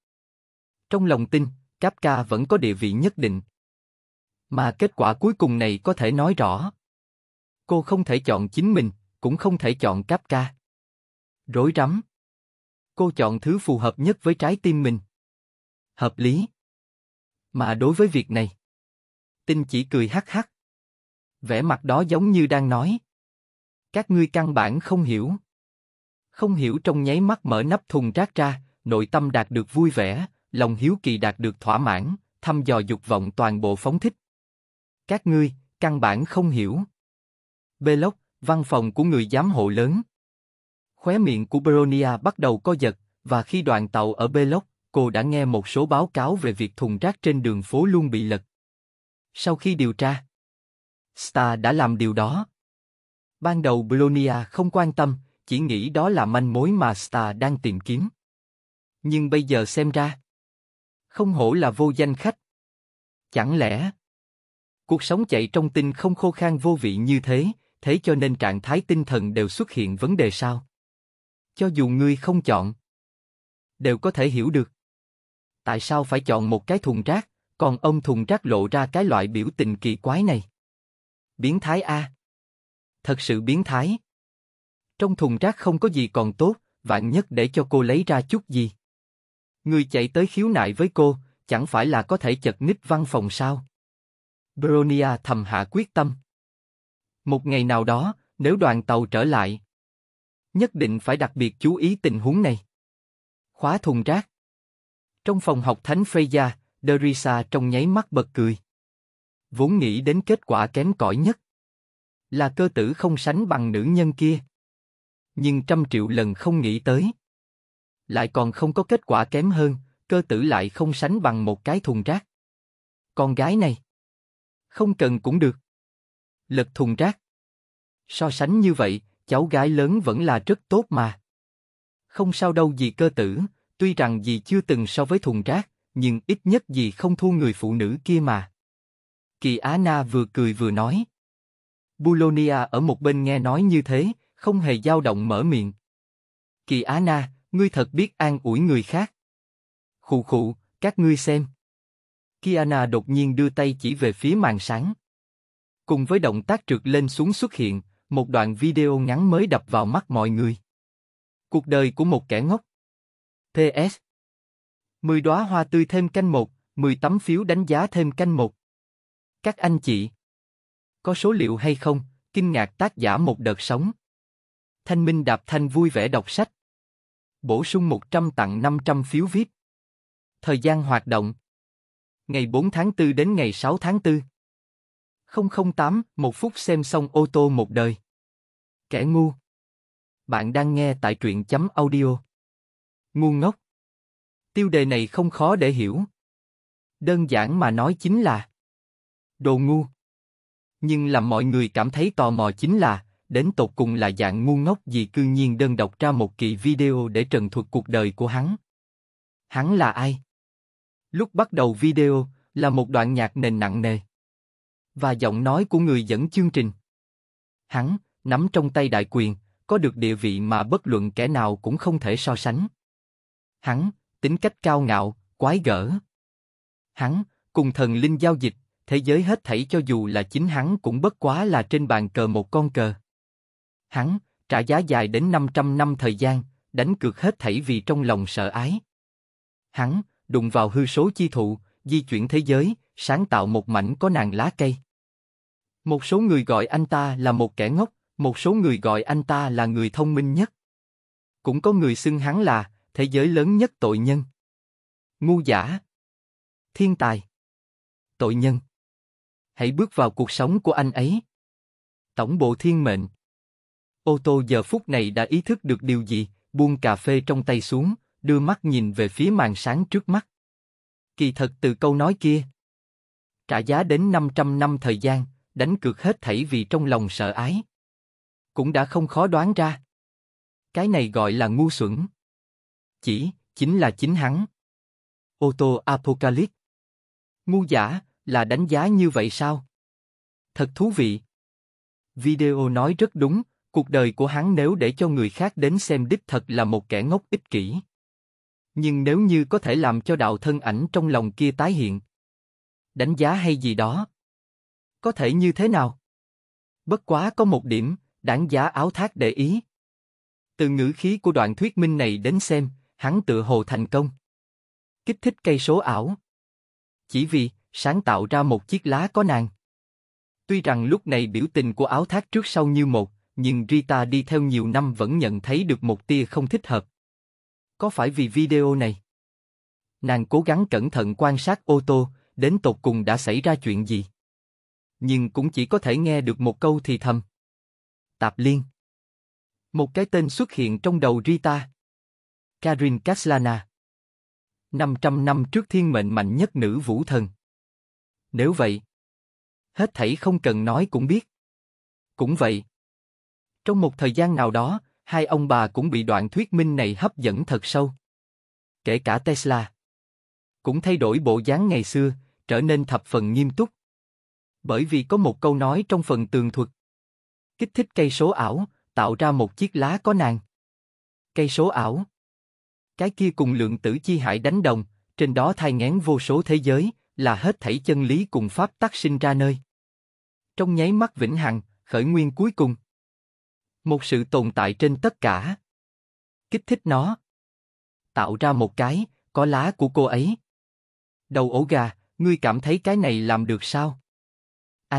Trong lòng tin, Kapka vẫn có địa vị nhất định. Mà kết quả cuối cùng này có thể nói rõ. Cô không thể chọn chính mình, cũng không thể chọn Kapka. Rối rắm. Cô chọn thứ phù hợp nhất với trái tim mình. Hợp lý. Mà đối với việc này, Tinh chỉ cười hắc hắc. Vẻ mặt đó giống như đang nói. Các ngươi căn bản không hiểu. Không hiểu trong nháy mắt mở nắp thùng rác ra, nội tâm đạt được vui vẻ, lòng hiếu kỳ đạt được thỏa mãn, thăm dò dục vọng toàn bộ phóng thích. Các ngươi, căn bản không hiểu. Belok, văn phòng của người giám hộ lớn. Khóe miệng của Bronia bắt đầu co giật, và khi đoàn tàu ở Belok, cô đã nghe một số báo cáo về việc thùng rác trên đường phố luôn bị lật. Sau khi điều tra, Star đã làm điều đó. Ban đầu Blonia không quan tâm, chỉ nghĩ đó là manh mối mà Star đang tìm kiếm. Nhưng bây giờ xem ra, không hổ là vô danh khách. Chẳng lẽ cuộc sống chạy trong tinh không khô khan vô vị như thế, thế cho nên trạng thái tinh thần đều xuất hiện vấn đề sao? Cho dù ngươi không chọn, đều có thể hiểu được. Tại sao phải chọn một cái thùng rác, còn ông thùng rác lộ ra cái loại biểu tình kỳ quái này? Biến thái a thật sự biến thái. Trong thùng rác không có gì còn tốt, vạn nhất để cho cô lấy ra chút gì. Người chạy tới khiếu nại với cô, chẳng phải là có thể chật ních văn phòng sao? Bronia thầm hạ quyết tâm. Một ngày nào đó, nếu đoàn tàu trở lại, nhất định phải đặc biệt chú ý tình huống này. Khóa thùng rác. Trong phòng học thánh Freya, Derisa trong nháy mắt bật cười. Vốn nghĩ đến kết quả kém cỏi nhất là cơ tử không sánh bằng nữ nhân kia. Nhưng trăm triệu lần không nghĩ tới. Lại còn không có kết quả kém hơn, cơ tử lại không sánh bằng một cái thùng rác. Con gái này, không cần cũng được. Lật thùng rác. So sánh như vậy, cháu gái lớn vẫn là rất tốt mà. Không sao đâu gì cơ tử, tuy rằng gì chưa từng so với thùng rác, nhưng ít nhất gì không thua người phụ nữ kia mà. Kỳ Á Na vừa cười vừa nói. Bulonia ở một bên nghe nói như thế, không hề dao động mở miệng. Kỳ Á Na, ngươi thật biết an ủi người khác. Khụ khụ, các ngươi xem. Kiana đột nhiên đưa tay chỉ về phía màn sáng. Cùng với động tác trượt lên xuống xuất hiện, một đoạn video ngắn mới đập vào mắt mọi người. Cuộc đời của một kẻ ngốc. PS 10 đóa hoa tươi thêm canh một, 10 tấm phiếu đánh giá thêm canh một. Các anh chị có số liệu hay không? Kinh ngạc tác giả một đợt sống. Thanh Minh Đạp Thanh vui vẻ đọc sách. Bổ sung 100 tặng 500 phiếu VIP. Thời gian hoạt động. Ngày 4 tháng 4 đến ngày 6 tháng 4. 008, một phút xem xong ô tô một đời. Kẻ ngu. Bạn đang nghe tại truyện chấm audio. Ngu ngốc. Tiêu đề này không khó để hiểu. Đơn giản mà nói chính là Đồ ngu. Nhưng làm mọi người cảm thấy tò mò chính là, đến tột cùng là dạng ngu ngốc gì cư nhiên đơn độc ra một kỳ video để trần thuật cuộc đời của hắn. Hắn là ai? Lúc bắt đầu video, là một đoạn nhạc nền nặng nề. Và giọng nói của người dẫn chương trình. Hắn, nắm trong tay đại quyền, có được địa vị mà bất luận kẻ nào cũng không thể so sánh. Hắn, tính cách cao ngạo, quái gở. Hắn, cùng thần linh giao dịch, thế giới hết thảy cho dù là chính hắn cũng bất quá là trên bàn cờ một con cờ. Hắn, trả giá dài đến 500 năm thời gian, đánh cược hết thảy vì trong lòng sợ ái. Hắn, đụng vào hư số chi thụ, di chuyển thế giới, sáng tạo một mảnh có nàng lá cây. Một số người gọi anh ta là một kẻ ngốc, một số người gọi anh ta là người thông minh nhất. Cũng có người xưng hắn là thế giới lớn nhất tội nhân. Ngu giả. Thiên tài. Tội nhân. Hãy bước vào cuộc sống của anh ấy. Tổng bộ thiên mệnh. Ô tô giờ phút này đã ý thức được điều gì, buông cà phê trong tay xuống, đưa mắt nhìn về phía màn sáng trước mắt. Kỳ thật từ câu nói kia. Trả giá đến 500 năm thời gian, đánh cược hết thảy vì trong lòng sợ ái. Cũng đã không khó đoán ra. Cái này gọi là ngu xuẩn. Chỉ, chính là chính hắn. Ô tô Apocalypse. Ngu giả, là đánh giá như vậy sao? Thật thú vị. Video nói rất đúng, cuộc đời của hắn nếu để cho người khác đến xem đích thật là một kẻ ngốc ích kỷ. Nhưng nếu như có thể làm cho đạo thân ảnh trong lòng kia tái hiện, đánh giá hay gì đó, có thể như thế nào? Bất quá có một điểm, đáng giá áo thác để ý. Từ ngữ khí của đoạn thuyết minh này đến xem, hắn tự hồ thành công. Kích thích cây số ảo. Chỉ vì, sáng tạo ra một chiếc lá có nàng. Tuy rằng lúc này biểu tình của áo thác trước sau như một, nhưng Rita đi theo nhiều năm vẫn nhận thấy được một tia không thích hợp. Có phải vì video này? Nàng cố gắng cẩn thận quan sát ô tô, đến tột cùng đã xảy ra chuyện gì? Nhưng cũng chỉ có thể nghe được một câu thì thầm. Tạp Liên Một cái tên xuất hiện trong đầu Rita. Karin Kaslana 500 năm trước thiên mệnh mạnh nhất nữ vũ thần. Nếu vậy, hết thảy không cần nói cũng biết. Cũng vậy. Trong một thời gian nào đó, hai ông bà cũng bị đoạn thuyết minh này hấp dẫn thật sâu. Kể cả Tesla. Cũng thay đổi bộ dáng ngày xưa, trở nên thập phần nghiêm túc. Bởi vì có một câu nói trong phần tường thuật. Kích thích cây số ảo, tạo ra một chiếc lá có nàng. Cây số ảo. Cái kia cùng lượng tử chi hải đánh đồng, trên đó thai ngán vô số thế giới, là hết thảy chân lý cùng pháp tác sinh ra nơi. Trong nháy mắt vĩnh hằng, khởi nguyên cuối cùng. Một sự tồn tại trên tất cả. Kích thích nó. Tạo ra một cái, có lá của cô ấy. Đầu ổ gà, ngươi cảm thấy cái này làm được sao?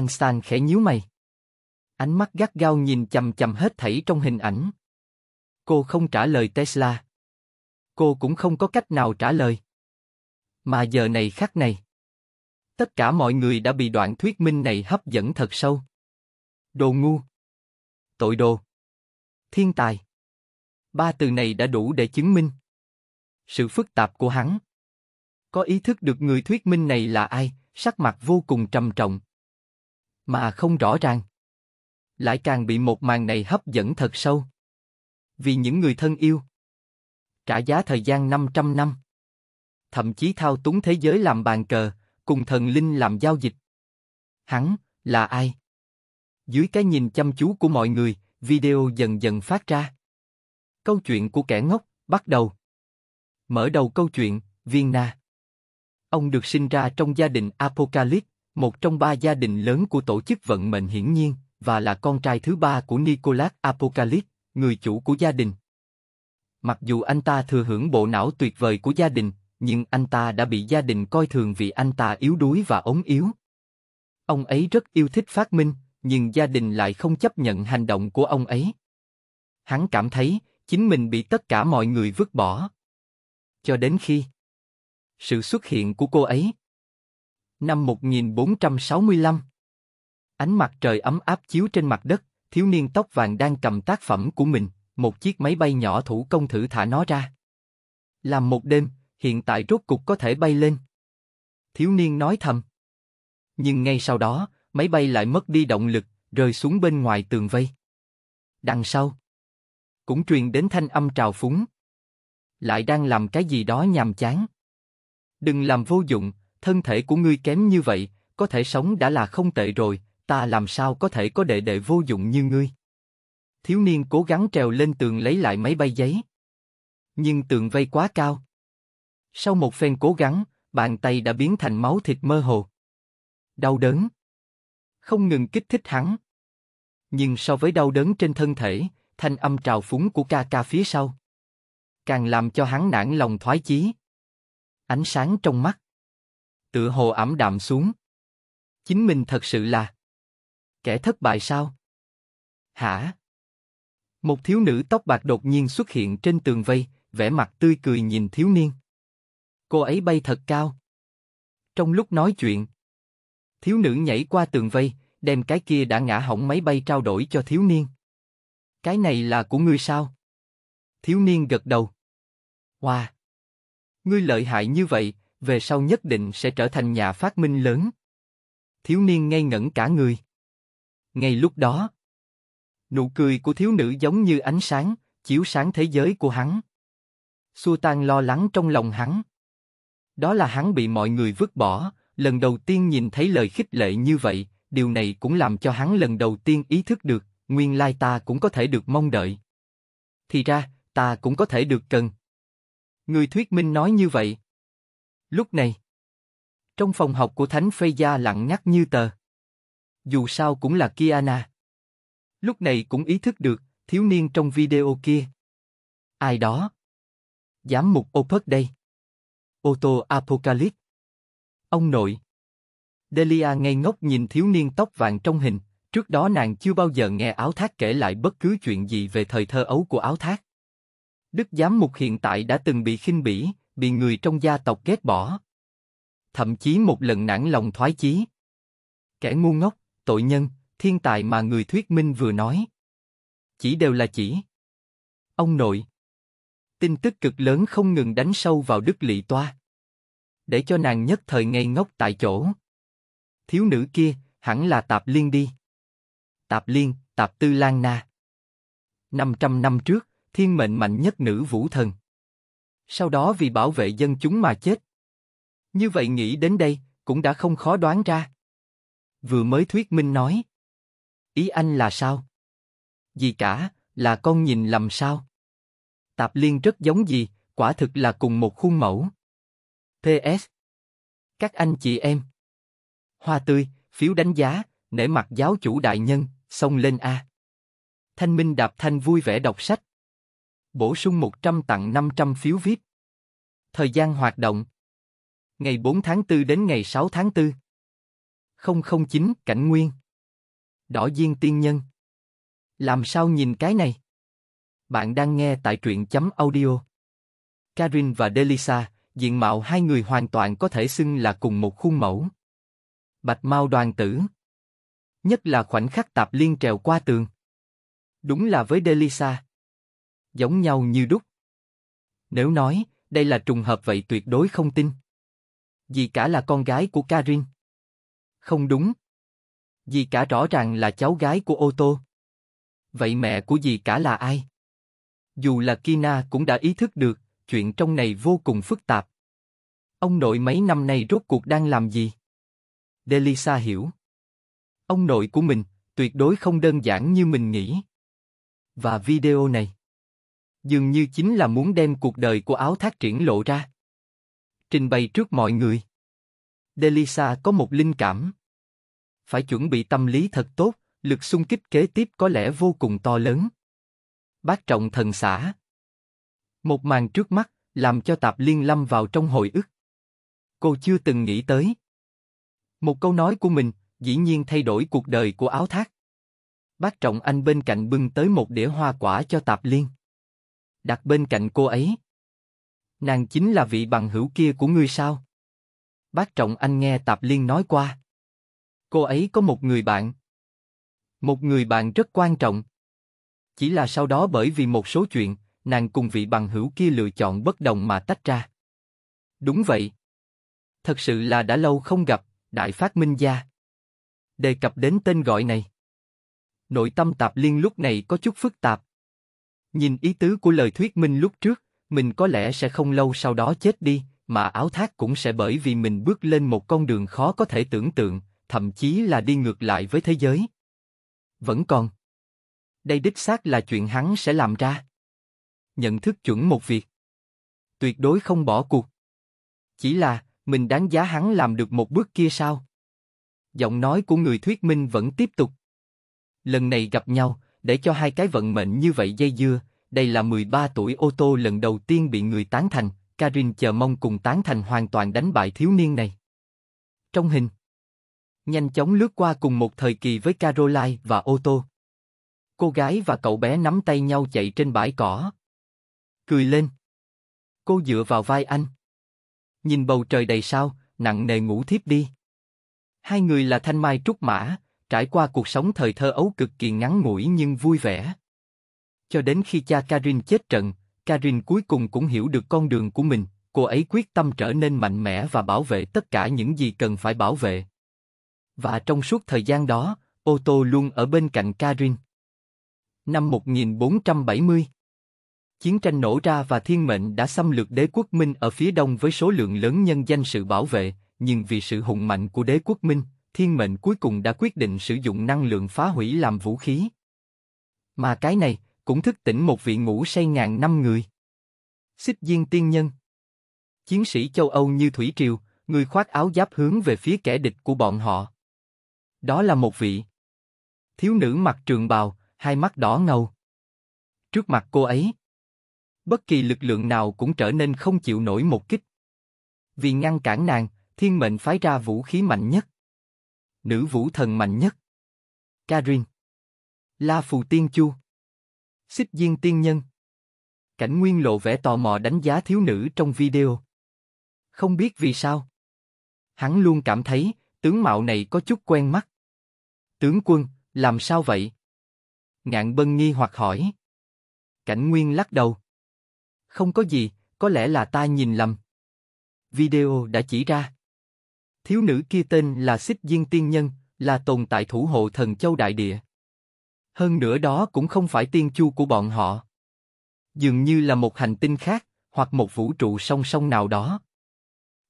san khẽ nhíu mày. Ánh mắt gắt gao nhìn chầm chầm hết thảy trong hình ảnh. Cô không trả lời Tesla. Cô cũng không có cách nào trả lời. Mà giờ này khắc này. Tất cả mọi người đã bị đoạn thuyết minh này hấp dẫn thật sâu. Đồ ngu. Tội đồ. Thiên tài. Ba từ này đã đủ để chứng minh sự phức tạp của hắn. Có ý thức được người thuyết minh này là ai, sắc mặt vô cùng trầm trọng. Mà không rõ ràng. Lại càng bị một màn này hấp dẫn thật sâu. Vì những người thân yêu. Trả giá thời gian 500 năm. Thậm chí thao túng thế giới làm bàn cờ, cùng thần linh làm giao dịch. Hắn là ai? Dưới cái nhìn chăm chú của mọi người, video dần dần phát ra. Câu chuyện của kẻ ngốc bắt đầu. Mở đầu câu chuyện, Viên Na. Ông được sinh ra trong gia đình Apocalypse, một trong ba gia đình lớn của tổ chức vận mệnh hiển nhiên, và là con trai thứ ba của Nicolas Apocalypse, người chủ của gia đình. Mặc dù anh ta thừa hưởng bộ não tuyệt vời của gia đình, nhưng anh ta đã bị gia đình coi thường vì anh ta yếu đuối và ốm yếu. Ông ấy rất yêu thích phát minh, nhưng gia đình lại không chấp nhận hành động của ông ấy. Hắn cảm thấy chính mình bị tất cả mọi người vứt bỏ. Cho đến khi sự xuất hiện của cô ấy. Năm 1465, ánh mặt trời ấm áp chiếu trên mặt đất, thiếu niên tóc vàng đang cầm tác phẩm của mình, một chiếc máy bay nhỏ thủ công thử thả nó ra. Làm một đêm, hiện tại rốt cục có thể bay lên. Thiếu niên nói thầm. Nhưng ngay sau đó, máy bay lại mất đi động lực, rơi xuống bên ngoài tường vây. Đằng sau, cũng truyền đến thanh âm trào phúng. Lại đang làm cái gì đó nhàm chán. Đừng làm vô dụng, thân thể của ngươi kém như vậy, có thể sống đã là không tệ rồi, ta làm sao có thể có đệ đệ vô dụng như ngươi. Thiếu niên cố gắng trèo lên tường lấy lại máy bay giấy. Nhưng tường vây quá cao. Sau một phen cố gắng, bàn tay đã biến thành máu thịt mơ hồ. Đau đớn. Không ngừng kích thích hắn. Nhưng so với đau đớn trên thân thể, thanh âm trào phúng của ca ca phía sau. Càng làm cho hắn nản lòng thoái chí. Ánh sáng trong mắt. Tựa hồ ẩm đạm xuống. Chính mình thật sự là kẻ thất bại sao? Hả? Một thiếu nữ tóc bạc đột nhiên xuất hiện trên tường vây, vẻ mặt tươi cười nhìn thiếu niên. Cô ấy bay thật cao. Trong lúc nói chuyện, thiếu nữ nhảy qua tường vây, đem cái kia đã ngã hỏng máy bay trao đổi cho thiếu niên. Cái này là của ngươi sao? Thiếu niên gật đầu. Wow! Ngươi lợi hại như vậy, về sau nhất định sẽ trở thành nhà phát minh lớn. Thiếu niên ngây ngẩn cả người. Ngay lúc đó, nụ cười của thiếu nữ giống như ánh sáng, chiếu sáng thế giới của hắn. Xua tan lo lắng trong lòng hắn. Đó là hắn bị mọi người vứt bỏ, lần đầu tiên nhìn thấy lời khích lệ như vậy, điều này cũng làm cho hắn lần đầu tiên ý thức được, nguyên lai ta cũng có thể được mong đợi. Thì ra, ta cũng có thể được cần. Người thuyết minh nói như vậy. Lúc này, trong phòng học của Thánh Phê Gia lặng ngắt như tờ. Dù sao cũng là Kiana. Lúc này cũng ý thức được, thiếu niên trong video kia. Ai đó? Giám mục Opus đây. Ô tô Apocalypse. Ông nội. Delia ngây ngốc nhìn thiếu niên tóc vàng trong hình, trước đó nàng chưa bao giờ nghe áo thác kể lại bất cứ chuyện gì về thời thơ ấu của áo thác. Đức giám mục hiện tại đã từng bị khinh bỉ, bị người trong gia tộc ghét bỏ. Thậm chí một lần nản lòng thoái chí. Kẻ ngu ngốc, tội nhân, thiên tài mà người thuyết minh vừa nói. Chỉ đều là chỉ. Ông nội tin tức cực lớn không ngừng đánh sâu vào Đức Lị Toa. Để cho nàng nhất thời ngây ngốc tại chỗ. Thiếu nữ kia, hẳn là Tạp Liên đi. Tạp Liên, Tạp Tư Lan Na. năm trăm năm trước, thiên mệnh mạnh nhất nữ vũ thần. Sau đó vì bảo vệ dân chúng mà chết. Như vậy nghĩ đến đây, cũng đã không khó đoán ra. Vừa mới thuyết minh nói. Ý anh là sao? Gì cả, là con nhìn lầm sao? Tạp Liên rất giống gì, quả thực là cùng một khuôn mẫu. PS. Các anh chị em. Hoa tươi, phiếu đánh giá, nể mặt giáo chủ đại nhân, xông lên A. Thanh Minh Đạp Thanh vui vẻ đọc sách. Bổ sung 100 tặng 500 phiếu VIP. Thời gian hoạt động. Ngày 4 tháng 4 đến ngày 6 tháng 4. 009 Cảnh Nguyên. Đỏ Diên Tiên Nhân. Làm sao nhìn cái này? Bạn đang nghe tại truyện chấm audio. Karin và Delisa, diện mạo hai người hoàn toàn có thể xưng là cùng một khuôn mẫu. Bạch Mao đoàn tử. Nhất là khoảnh khắc tạp liên trèo qua tường. Đúng là với Delisa. Giống nhau như đúc. Nếu nói, đây là trùng hợp vậy tuyệt đối không tin. Dì cả là con gái của Karin. Không đúng. Dì cả rõ ràng là cháu gái của ô tô. Vậy mẹ của dì cả là ai? Dù là Kina cũng đã ý thức được, chuyện trong này vô cùng phức tạp. Ông nội mấy năm nay rốt cuộc đang làm gì? Delisa hiểu. Ông nội của mình, tuyệt đối không đơn giản như mình nghĩ. Và video này, dường như chính là muốn đem cuộc đời của áo thác triển lộ ra. Trình bày trước mọi người. Delisa có một linh cảm. Phải chuẩn bị tâm lý thật tốt, lực xung kích kế tiếp có lẽ vô cùng to lớn bác trọng thần xã. Một màn trước mắt, làm cho Tạp Liên lâm vào trong hồi ức. Cô chưa từng nghĩ tới. Một câu nói của mình, dĩ nhiên thay đổi cuộc đời của áo thác. Bác Trọng Anh bên cạnh bưng tới một đĩa hoa quả cho Tạp Liên. Đặt bên cạnh cô ấy. Nàng chính là vị bằng hữu kia của ngươi sao? Bác Trọng Anh nghe Tạp Liên nói qua. Cô ấy có một người bạn. Một người bạn rất quan trọng. Chỉ là sau đó bởi vì một số chuyện, nàng cùng vị bằng hữu kia lựa chọn bất đồng mà tách ra. Đúng vậy. Thật sự là đã lâu không gặp, đại phát minh gia. Đề cập đến tên gọi này. Nội tâm tạp liên lúc này có chút phức tạp. Nhìn ý tứ của lời thuyết minh lúc trước, mình có lẽ sẽ không lâu sau đó chết đi, mà áo thác cũng sẽ bởi vì mình bước lên một con đường khó có thể tưởng tượng, thậm chí là đi ngược lại với thế giới. Vẫn còn đây đích xác là chuyện hắn sẽ làm ra. Nhận thức chuẩn một việc. Tuyệt đối không bỏ cuộc. Chỉ là, mình đáng giá hắn làm được một bước kia sao? Giọng nói của người thuyết minh vẫn tiếp tục. Lần này gặp nhau, để cho hai cái vận mệnh như vậy dây dưa, đây là 13 tuổi ô tô lần đầu tiên bị người tán thành, Karin chờ mong cùng tán thành hoàn toàn đánh bại thiếu niên này. Trong hình, nhanh chóng lướt qua cùng một thời kỳ với Caroline và ô tô. Cô gái và cậu bé nắm tay nhau chạy trên bãi cỏ. Cười lên. Cô dựa vào vai anh. Nhìn bầu trời đầy sao, nặng nề ngủ thiếp đi. Hai người là thanh mai trúc mã, trải qua cuộc sống thời thơ ấu cực kỳ ngắn ngủi nhưng vui vẻ. Cho đến khi cha Karin chết trận, Karin cuối cùng cũng hiểu được con đường của mình, cô ấy quyết tâm trở nên mạnh mẽ và bảo vệ tất cả những gì cần phải bảo vệ. Và trong suốt thời gian đó, ô tô luôn ở bên cạnh Karin năm 1470. Chiến tranh nổ ra và thiên mệnh đã xâm lược đế quốc Minh ở phía đông với số lượng lớn nhân danh sự bảo vệ, nhưng vì sự hùng mạnh của đế quốc Minh, thiên mệnh cuối cùng đã quyết định sử dụng năng lượng phá hủy làm vũ khí. Mà cái này cũng thức tỉnh một vị ngũ say ngàn năm người. Xích Diên Tiên Nhân Chiến sĩ châu Âu như Thủy Triều, người khoác áo giáp hướng về phía kẻ địch của bọn họ. Đó là một vị thiếu nữ mặc trường bào, hai mắt đỏ ngầu. Trước mặt cô ấy, bất kỳ lực lượng nào cũng trở nên không chịu nổi một kích. Vì ngăn cản nàng, thiên mệnh phái ra vũ khí mạnh nhất. Nữ vũ thần mạnh nhất. Karin. La Phù Tiên Chu. Xích Diên Tiên Nhân. Cảnh Nguyên lộ vẻ tò mò đánh giá thiếu nữ trong video. Không biết vì sao. Hắn luôn cảm thấy, tướng mạo này có chút quen mắt. Tướng quân, làm sao vậy? Ngạn Bân nghi hoặc hỏi. Cảnh Nguyên lắc đầu. Không có gì, có lẽ là ta nhìn lầm. Video đã chỉ ra. Thiếu nữ kia tên là Xích Diên Tiên Nhân, là tồn tại thủ hộ thần châu đại địa. Hơn nữa đó cũng không phải tiên chu của bọn họ. Dường như là một hành tinh khác, hoặc một vũ trụ song song nào đó.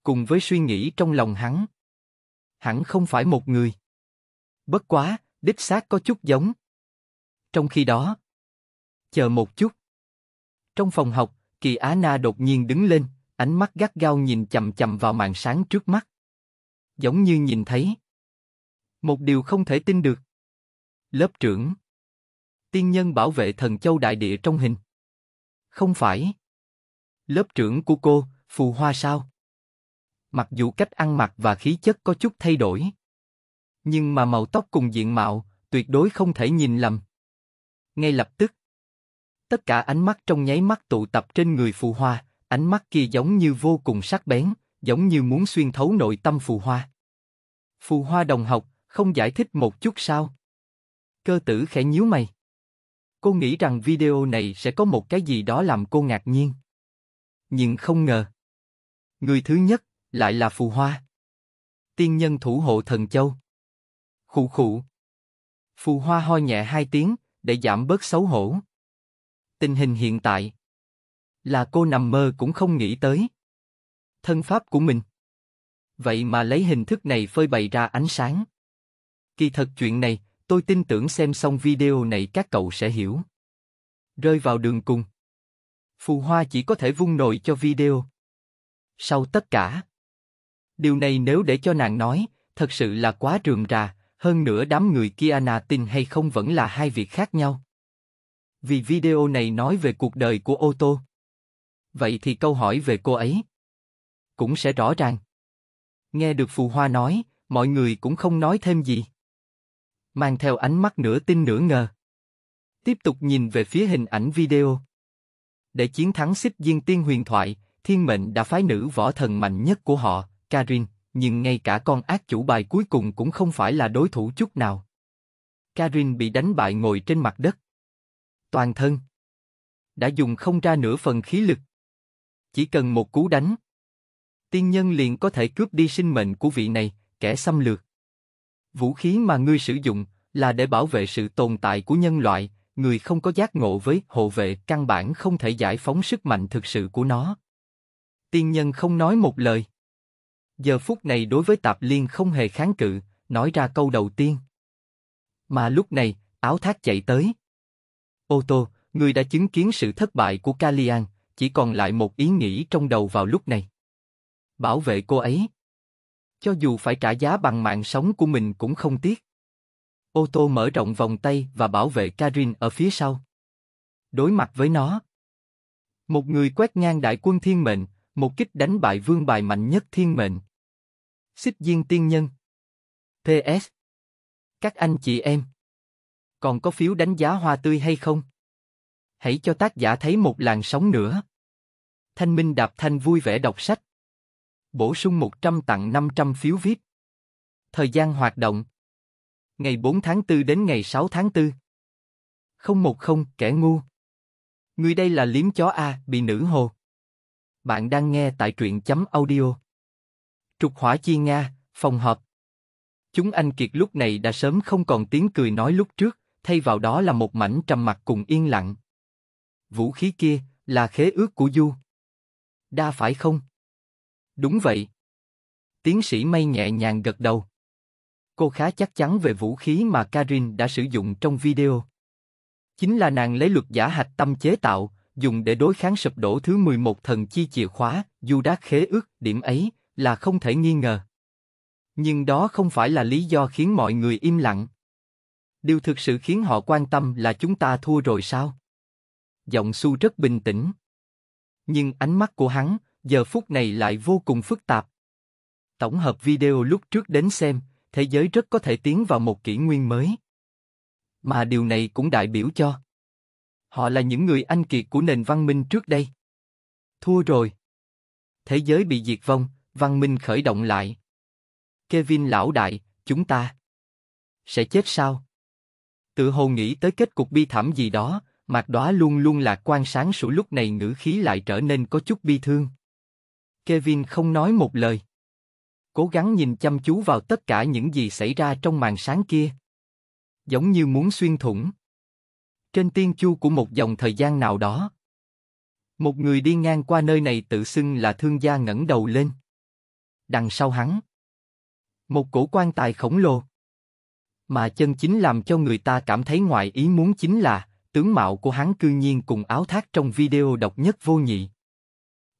Cùng với suy nghĩ trong lòng hắn. Hẳn không phải một người. Bất quá, đích xác có chút giống. Trong khi đó, chờ một chút. Trong phòng học, Kỳ Á Na đột nhiên đứng lên, ánh mắt gắt gao nhìn chầm chầm vào màn sáng trước mắt. Giống như nhìn thấy. Một điều không thể tin được. Lớp trưởng. Tiên nhân bảo vệ thần châu đại địa trong hình. Không phải. Lớp trưởng của cô, phù hoa sao? Mặc dù cách ăn mặc và khí chất có chút thay đổi. Nhưng mà màu tóc cùng diện mạo, tuyệt đối không thể nhìn lầm ngay lập tức. Tất cả ánh mắt trong nháy mắt tụ tập trên người Phù Hoa, ánh mắt kia giống như vô cùng sắc bén, giống như muốn xuyên thấu nội tâm Phù Hoa. Phù Hoa đồng học, không giải thích một chút sao? Cơ tử khẽ nhíu mày. Cô nghĩ rằng video này sẽ có một cái gì đó làm cô ngạc nhiên. Nhưng không ngờ. Người thứ nhất lại là Phù Hoa. Tiên nhân thủ hộ thần châu. Khụ khụ. Phù Hoa ho nhẹ hai tiếng, để giảm bớt xấu hổ. Tình hình hiện tại là cô nằm mơ cũng không nghĩ tới. Thân pháp của mình. Vậy mà lấy hình thức này phơi bày ra ánh sáng. Kỳ thật chuyện này, tôi tin tưởng xem xong video này các cậu sẽ hiểu. Rơi vào đường cùng. Phù hoa chỉ có thể vung nồi cho video. Sau tất cả. Điều này nếu để cho nàng nói, thật sự là quá rườm rà, hơn nữa đám người kia nà tin hay không vẫn là hai việc khác nhau. Vì video này nói về cuộc đời của ô tô. Vậy thì câu hỏi về cô ấy cũng sẽ rõ ràng. Nghe được Phù Hoa nói, mọi người cũng không nói thêm gì. Mang theo ánh mắt nửa tin nửa ngờ. Tiếp tục nhìn về phía hình ảnh video. Để chiến thắng xích diên tiên huyền thoại, thiên mệnh đã phái nữ võ thần mạnh nhất của họ, Karin, nhưng ngay cả con ác chủ bài cuối cùng cũng không phải là đối thủ chút nào. Karin bị đánh bại ngồi trên mặt đất. Toàn thân. Đã dùng không ra nửa phần khí lực. Chỉ cần một cú đánh. Tiên nhân liền có thể cướp đi sinh mệnh của vị này, kẻ xâm lược. Vũ khí mà ngươi sử dụng là để bảo vệ sự tồn tại của nhân loại, người không có giác ngộ với hộ vệ căn bản không thể giải phóng sức mạnh thực sự của nó. Tiên nhân không nói một lời giờ phút này đối với Tạp Liên không hề kháng cự, nói ra câu đầu tiên. Mà lúc này, áo thác chạy tới. Ô tô, người đã chứng kiến sự thất bại của Kalian, chỉ còn lại một ý nghĩ trong đầu vào lúc này. Bảo vệ cô ấy. Cho dù phải trả giá bằng mạng sống của mình cũng không tiếc. Ô tô mở rộng vòng tay và bảo vệ Karin ở phía sau. Đối mặt với nó. Một người quét ngang đại quân thiên mệnh, một kích đánh bại vương bài mạnh nhất thiên mệnh. Xích Diên Tiên Nhân PS Các anh chị em Còn có phiếu đánh giá hoa tươi hay không? Hãy cho tác giả thấy một làn sóng nữa. Thanh Minh Đạp Thanh vui vẻ đọc sách. Bổ sung 100 tặng 500 phiếu VIP. Thời gian hoạt động Ngày 4 tháng 4 đến ngày 6 tháng 4 010 kẻ ngu Người đây là liếm chó A, bị nữ hồ bạn đang nghe tại truyện chấm audio. Trục hỏa chi Nga, phòng họp. Chúng anh Kiệt lúc này đã sớm không còn tiếng cười nói lúc trước, thay vào đó là một mảnh trầm mặt cùng yên lặng. Vũ khí kia là khế ước của Du. Đa phải không? Đúng vậy. Tiến sĩ May nhẹ nhàng gật đầu. Cô khá chắc chắn về vũ khí mà Karin đã sử dụng trong video. Chính là nàng lấy luật giả hạch tâm chế tạo, dùng để đối kháng sụp đổ thứ 11 thần chi chìa khóa, dù đắc khế ước, điểm ấy là không thể nghi ngờ. Nhưng đó không phải là lý do khiến mọi người im lặng. Điều thực sự khiến họ quan tâm là chúng ta thua rồi sao? Giọng Su rất bình tĩnh. Nhưng ánh mắt của hắn, giờ phút này lại vô cùng phức tạp. Tổng hợp video lúc trước đến xem, thế giới rất có thể tiến vào một kỷ nguyên mới. Mà điều này cũng đại biểu cho Họ là những người anh kiệt của nền văn minh trước đây. Thua rồi. Thế giới bị diệt vong, văn minh khởi động lại. Kevin lão đại, chúng ta sẽ chết sao? Tự hồ nghĩ tới kết cục bi thảm gì đó, mặt đóa luôn luôn là quan sáng sủa lúc này ngữ khí lại trở nên có chút bi thương. Kevin không nói một lời. Cố gắng nhìn chăm chú vào tất cả những gì xảy ra trong màn sáng kia. Giống như muốn xuyên thủng. Trên tiên chu của một dòng thời gian nào đó. Một người đi ngang qua nơi này tự xưng là thương gia ngẩng đầu lên. Đằng sau hắn. Một cổ quan tài khổng lồ. Mà chân chính làm cho người ta cảm thấy ngoại ý muốn chính là, tướng mạo của hắn cư nhiên cùng áo thác trong video độc nhất vô nhị.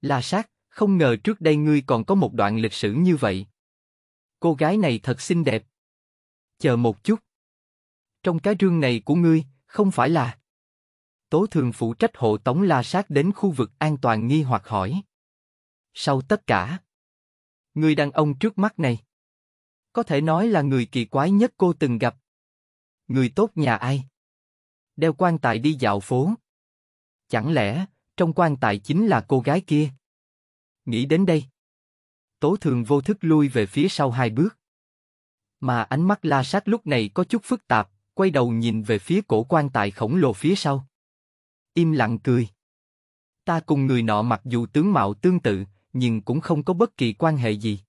La sát, không ngờ trước đây ngươi còn có một đoạn lịch sử như vậy. Cô gái này thật xinh đẹp. Chờ một chút. Trong cái rương này của ngươi, không phải là. Tố thường phụ trách hộ tống la sát đến khu vực an toàn nghi hoặc hỏi. Sau tất cả, người đàn ông trước mắt này, có thể nói là người kỳ quái nhất cô từng gặp. Người tốt nhà ai? Đeo quan tài đi dạo phố. Chẳng lẽ, trong quan tài chính là cô gái kia? Nghĩ đến đây. Tố thường vô thức lui về phía sau hai bước. Mà ánh mắt la sát lúc này có chút phức tạp, quay đầu nhìn về phía cổ quan tài khổng lồ phía sau. Im lặng cười. Ta cùng người nọ mặc dù tướng mạo tương tự, nhưng cũng không có bất kỳ quan hệ gì.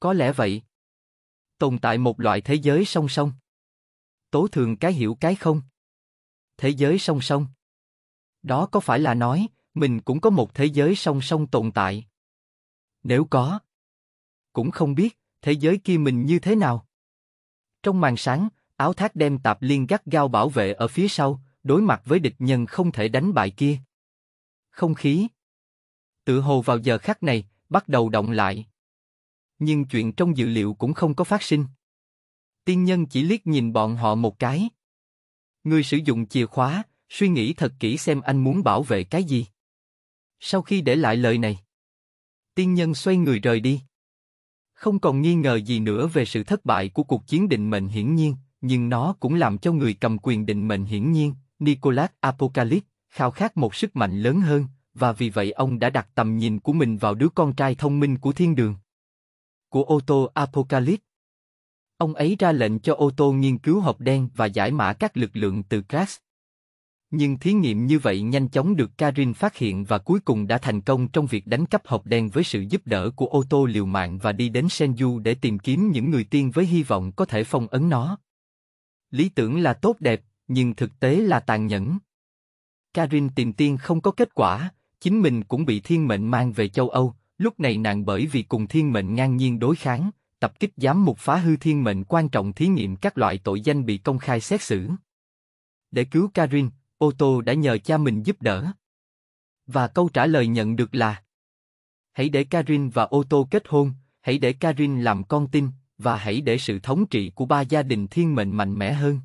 Có lẽ vậy. Tồn tại một loại thế giới song song. Tố thường cái hiểu cái không. Thế giới song song. Đó có phải là nói, mình cũng có một thế giới song song tồn tại. Nếu có, cũng không biết thế giới kia mình như thế nào. Trong màn sáng, Áo thác đem tạp liên gắt gao bảo vệ ở phía sau, đối mặt với địch nhân không thể đánh bại kia. Không khí. Tự hồ vào giờ khắc này, bắt đầu động lại. Nhưng chuyện trong dự liệu cũng không có phát sinh. Tiên nhân chỉ liếc nhìn bọn họ một cái. Người sử dụng chìa khóa, suy nghĩ thật kỹ xem anh muốn bảo vệ cái gì. Sau khi để lại lời này, tiên nhân xoay người rời đi. Không còn nghi ngờ gì nữa về sự thất bại của cuộc chiến định mệnh hiển nhiên, nhưng nó cũng làm cho người cầm quyền định mệnh hiển nhiên, Nicolas Apocalypse, khao khát một sức mạnh lớn hơn, và vì vậy ông đã đặt tầm nhìn của mình vào đứa con trai thông minh của thiên đường. Của ô tô Apocalypse. Ông ấy ra lệnh cho ô tô nghiên cứu hộp đen và giải mã các lực lượng từ Crash. Nhưng thí nghiệm như vậy nhanh chóng được Karin phát hiện và cuối cùng đã thành công trong việc đánh cắp hộp đen với sự giúp đỡ của ô tô liều mạng và đi đến Senju để tìm kiếm những người tiên với hy vọng có thể phong ấn nó. Lý tưởng là tốt đẹp, nhưng thực tế là tàn nhẫn. Karin tìm tiên không có kết quả, chính mình cũng bị thiên mệnh mang về châu Âu, lúc này nàng bởi vì cùng thiên mệnh ngang nhiên đối kháng, tập kích giám mục phá hư thiên mệnh quan trọng thí nghiệm các loại tội danh bị công khai xét xử. Để cứu Karin, Otto đã nhờ cha mình giúp đỡ. Và câu trả lời nhận được là Hãy để Karin và Otto kết hôn, hãy để Karin làm con tin, và hãy để sự thống trị của ba gia đình thiên mệnh mạnh mẽ hơn.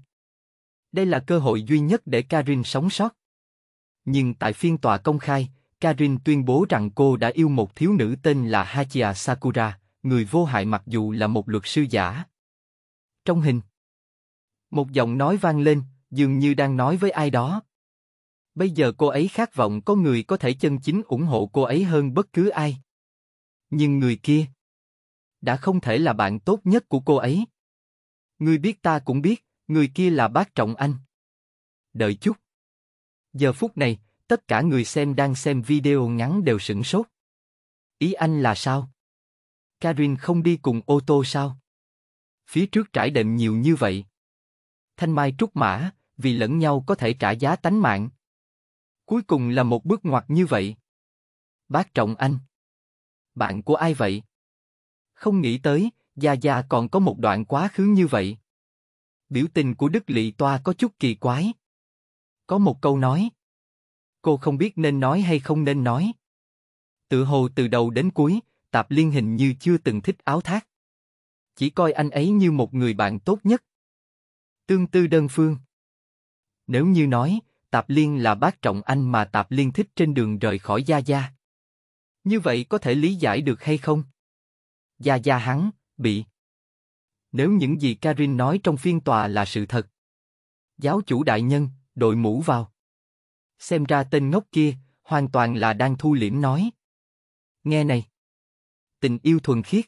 Đây là cơ hội duy nhất để Karin sống sót. Nhưng tại phiên tòa công khai, Karin tuyên bố rằng cô đã yêu một thiếu nữ tên là Hachia Sakura, người vô hại mặc dù là một luật sư giả. Trong hình, một giọng nói vang lên, dường như đang nói với ai đó. Bây giờ cô ấy khát vọng có người có thể chân chính ủng hộ cô ấy hơn bất cứ ai. Nhưng người kia, đã không thể là bạn tốt nhất của cô ấy. Ngươi biết ta cũng biết, người kia là bác Trọng Anh. Đợi chút. Giờ phút này, tất cả người xem đang xem video ngắn đều sửng sốt. Ý anh là sao? Karin không đi cùng ô tô sao? Phía trước trải đệm nhiều như vậy. Thanh Mai trúc mã, vì lẫn nhau có thể trả giá tánh mạng. Cuối cùng là một bước ngoặt như vậy. Bác Trọng Anh. Bạn của ai vậy? không nghĩ tới, Gia Gia còn có một đoạn quá khứ như vậy. Biểu tình của Đức Lị Toa có chút kỳ quái. Có một câu nói. Cô không biết nên nói hay không nên nói. Tự hồ từ đầu đến cuối, Tạp Liên hình như chưa từng thích áo thác. Chỉ coi anh ấy như một người bạn tốt nhất. Tương tư đơn phương. Nếu như nói, Tạp Liên là bác trọng anh mà Tạp Liên thích trên đường rời khỏi Gia Gia. Như vậy có thể lý giải được hay không? Gia Gia hắn, bị. Nếu những gì Karin nói trong phiên tòa là sự thật. Giáo chủ đại nhân, đội mũ vào. Xem ra tên ngốc kia, hoàn toàn là đang thu liễm nói. Nghe này. Tình yêu thuần khiết.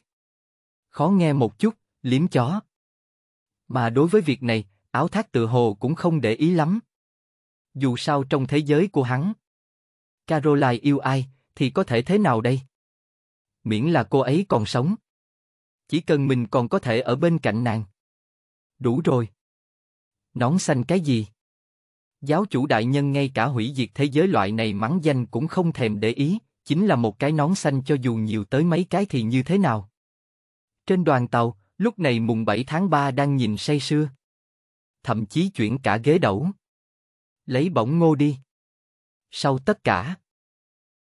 Khó nghe một chút, liếm chó. Mà đối với việc này, áo thác tự hồ cũng không để ý lắm. Dù sao trong thế giới của hắn, Caroline yêu ai, thì có thể thế nào đây? miễn là cô ấy còn sống. Chỉ cần mình còn có thể ở bên cạnh nàng. Đủ rồi. Nón xanh cái gì? Giáo chủ đại nhân ngay cả hủy diệt thế giới loại này mắng danh cũng không thèm để ý, chính là một cái nón xanh cho dù nhiều tới mấy cái thì như thế nào. Trên đoàn tàu, lúc này mùng 7 tháng 3 đang nhìn say sưa. Thậm chí chuyển cả ghế đẩu. Lấy bổng ngô đi. Sau tất cả.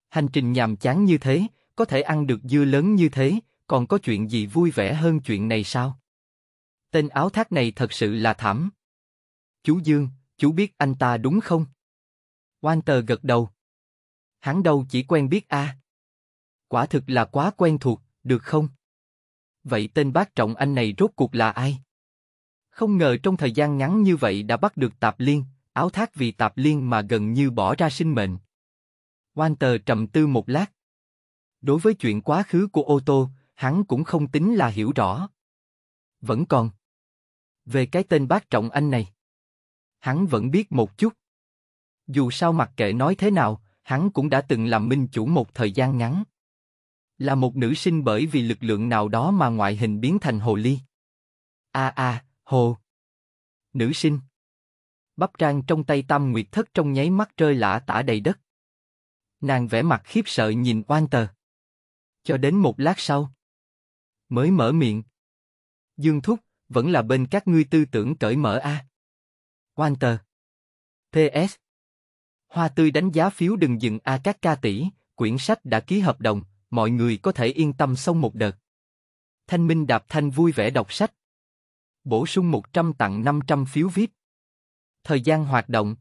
Hành trình nhàm chán như thế, có thể ăn được dưa lớn như thế, còn có chuyện gì vui vẻ hơn chuyện này sao? Tên áo thác này thật sự là thảm. Chú Dương, chú biết anh ta đúng không? Walter gật đầu. Hắn đâu chỉ quen biết a. À. Quả thực là quá quen thuộc, được không? Vậy tên bác trọng anh này rốt cuộc là ai? Không ngờ trong thời gian ngắn như vậy đã bắt được Tạp Liên, áo thác vì Tạp Liên mà gần như bỏ ra sinh mệnh. Walter trầm tư một lát, Đối với chuyện quá khứ của ô tô, hắn cũng không tính là hiểu rõ. Vẫn còn. Về cái tên bác trọng anh này, hắn vẫn biết một chút. Dù sao mặc kệ nói thế nào, hắn cũng đã từng làm minh chủ một thời gian ngắn. Là một nữ sinh bởi vì lực lượng nào đó mà ngoại hình biến thành hồ ly. A a, hồ. Nữ sinh. Bắp trang trong tay Tam Nguyệt Thất trong nháy mắt rơi lả tả đầy đất. Nàng vẻ mặt khiếp sợ nhìn oan tờ. Cho đến một lát sau, mới mở miệng. Dương Thúc, vẫn là bên các ngươi tư tưởng cởi mở a. À. Walter. S Hoa tươi đánh giá phiếu đừng dừng a các ca tỷ, quyển sách đã ký hợp đồng, mọi người có thể yên tâm xong một đợt. Thanh Minh Đạp Thanh vui vẻ đọc sách. Bổ sung 100 tặng 500 phiếu VIP. Thời gian hoạt động.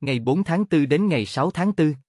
Ngày 4 tháng 4 đến ngày 6 tháng 4.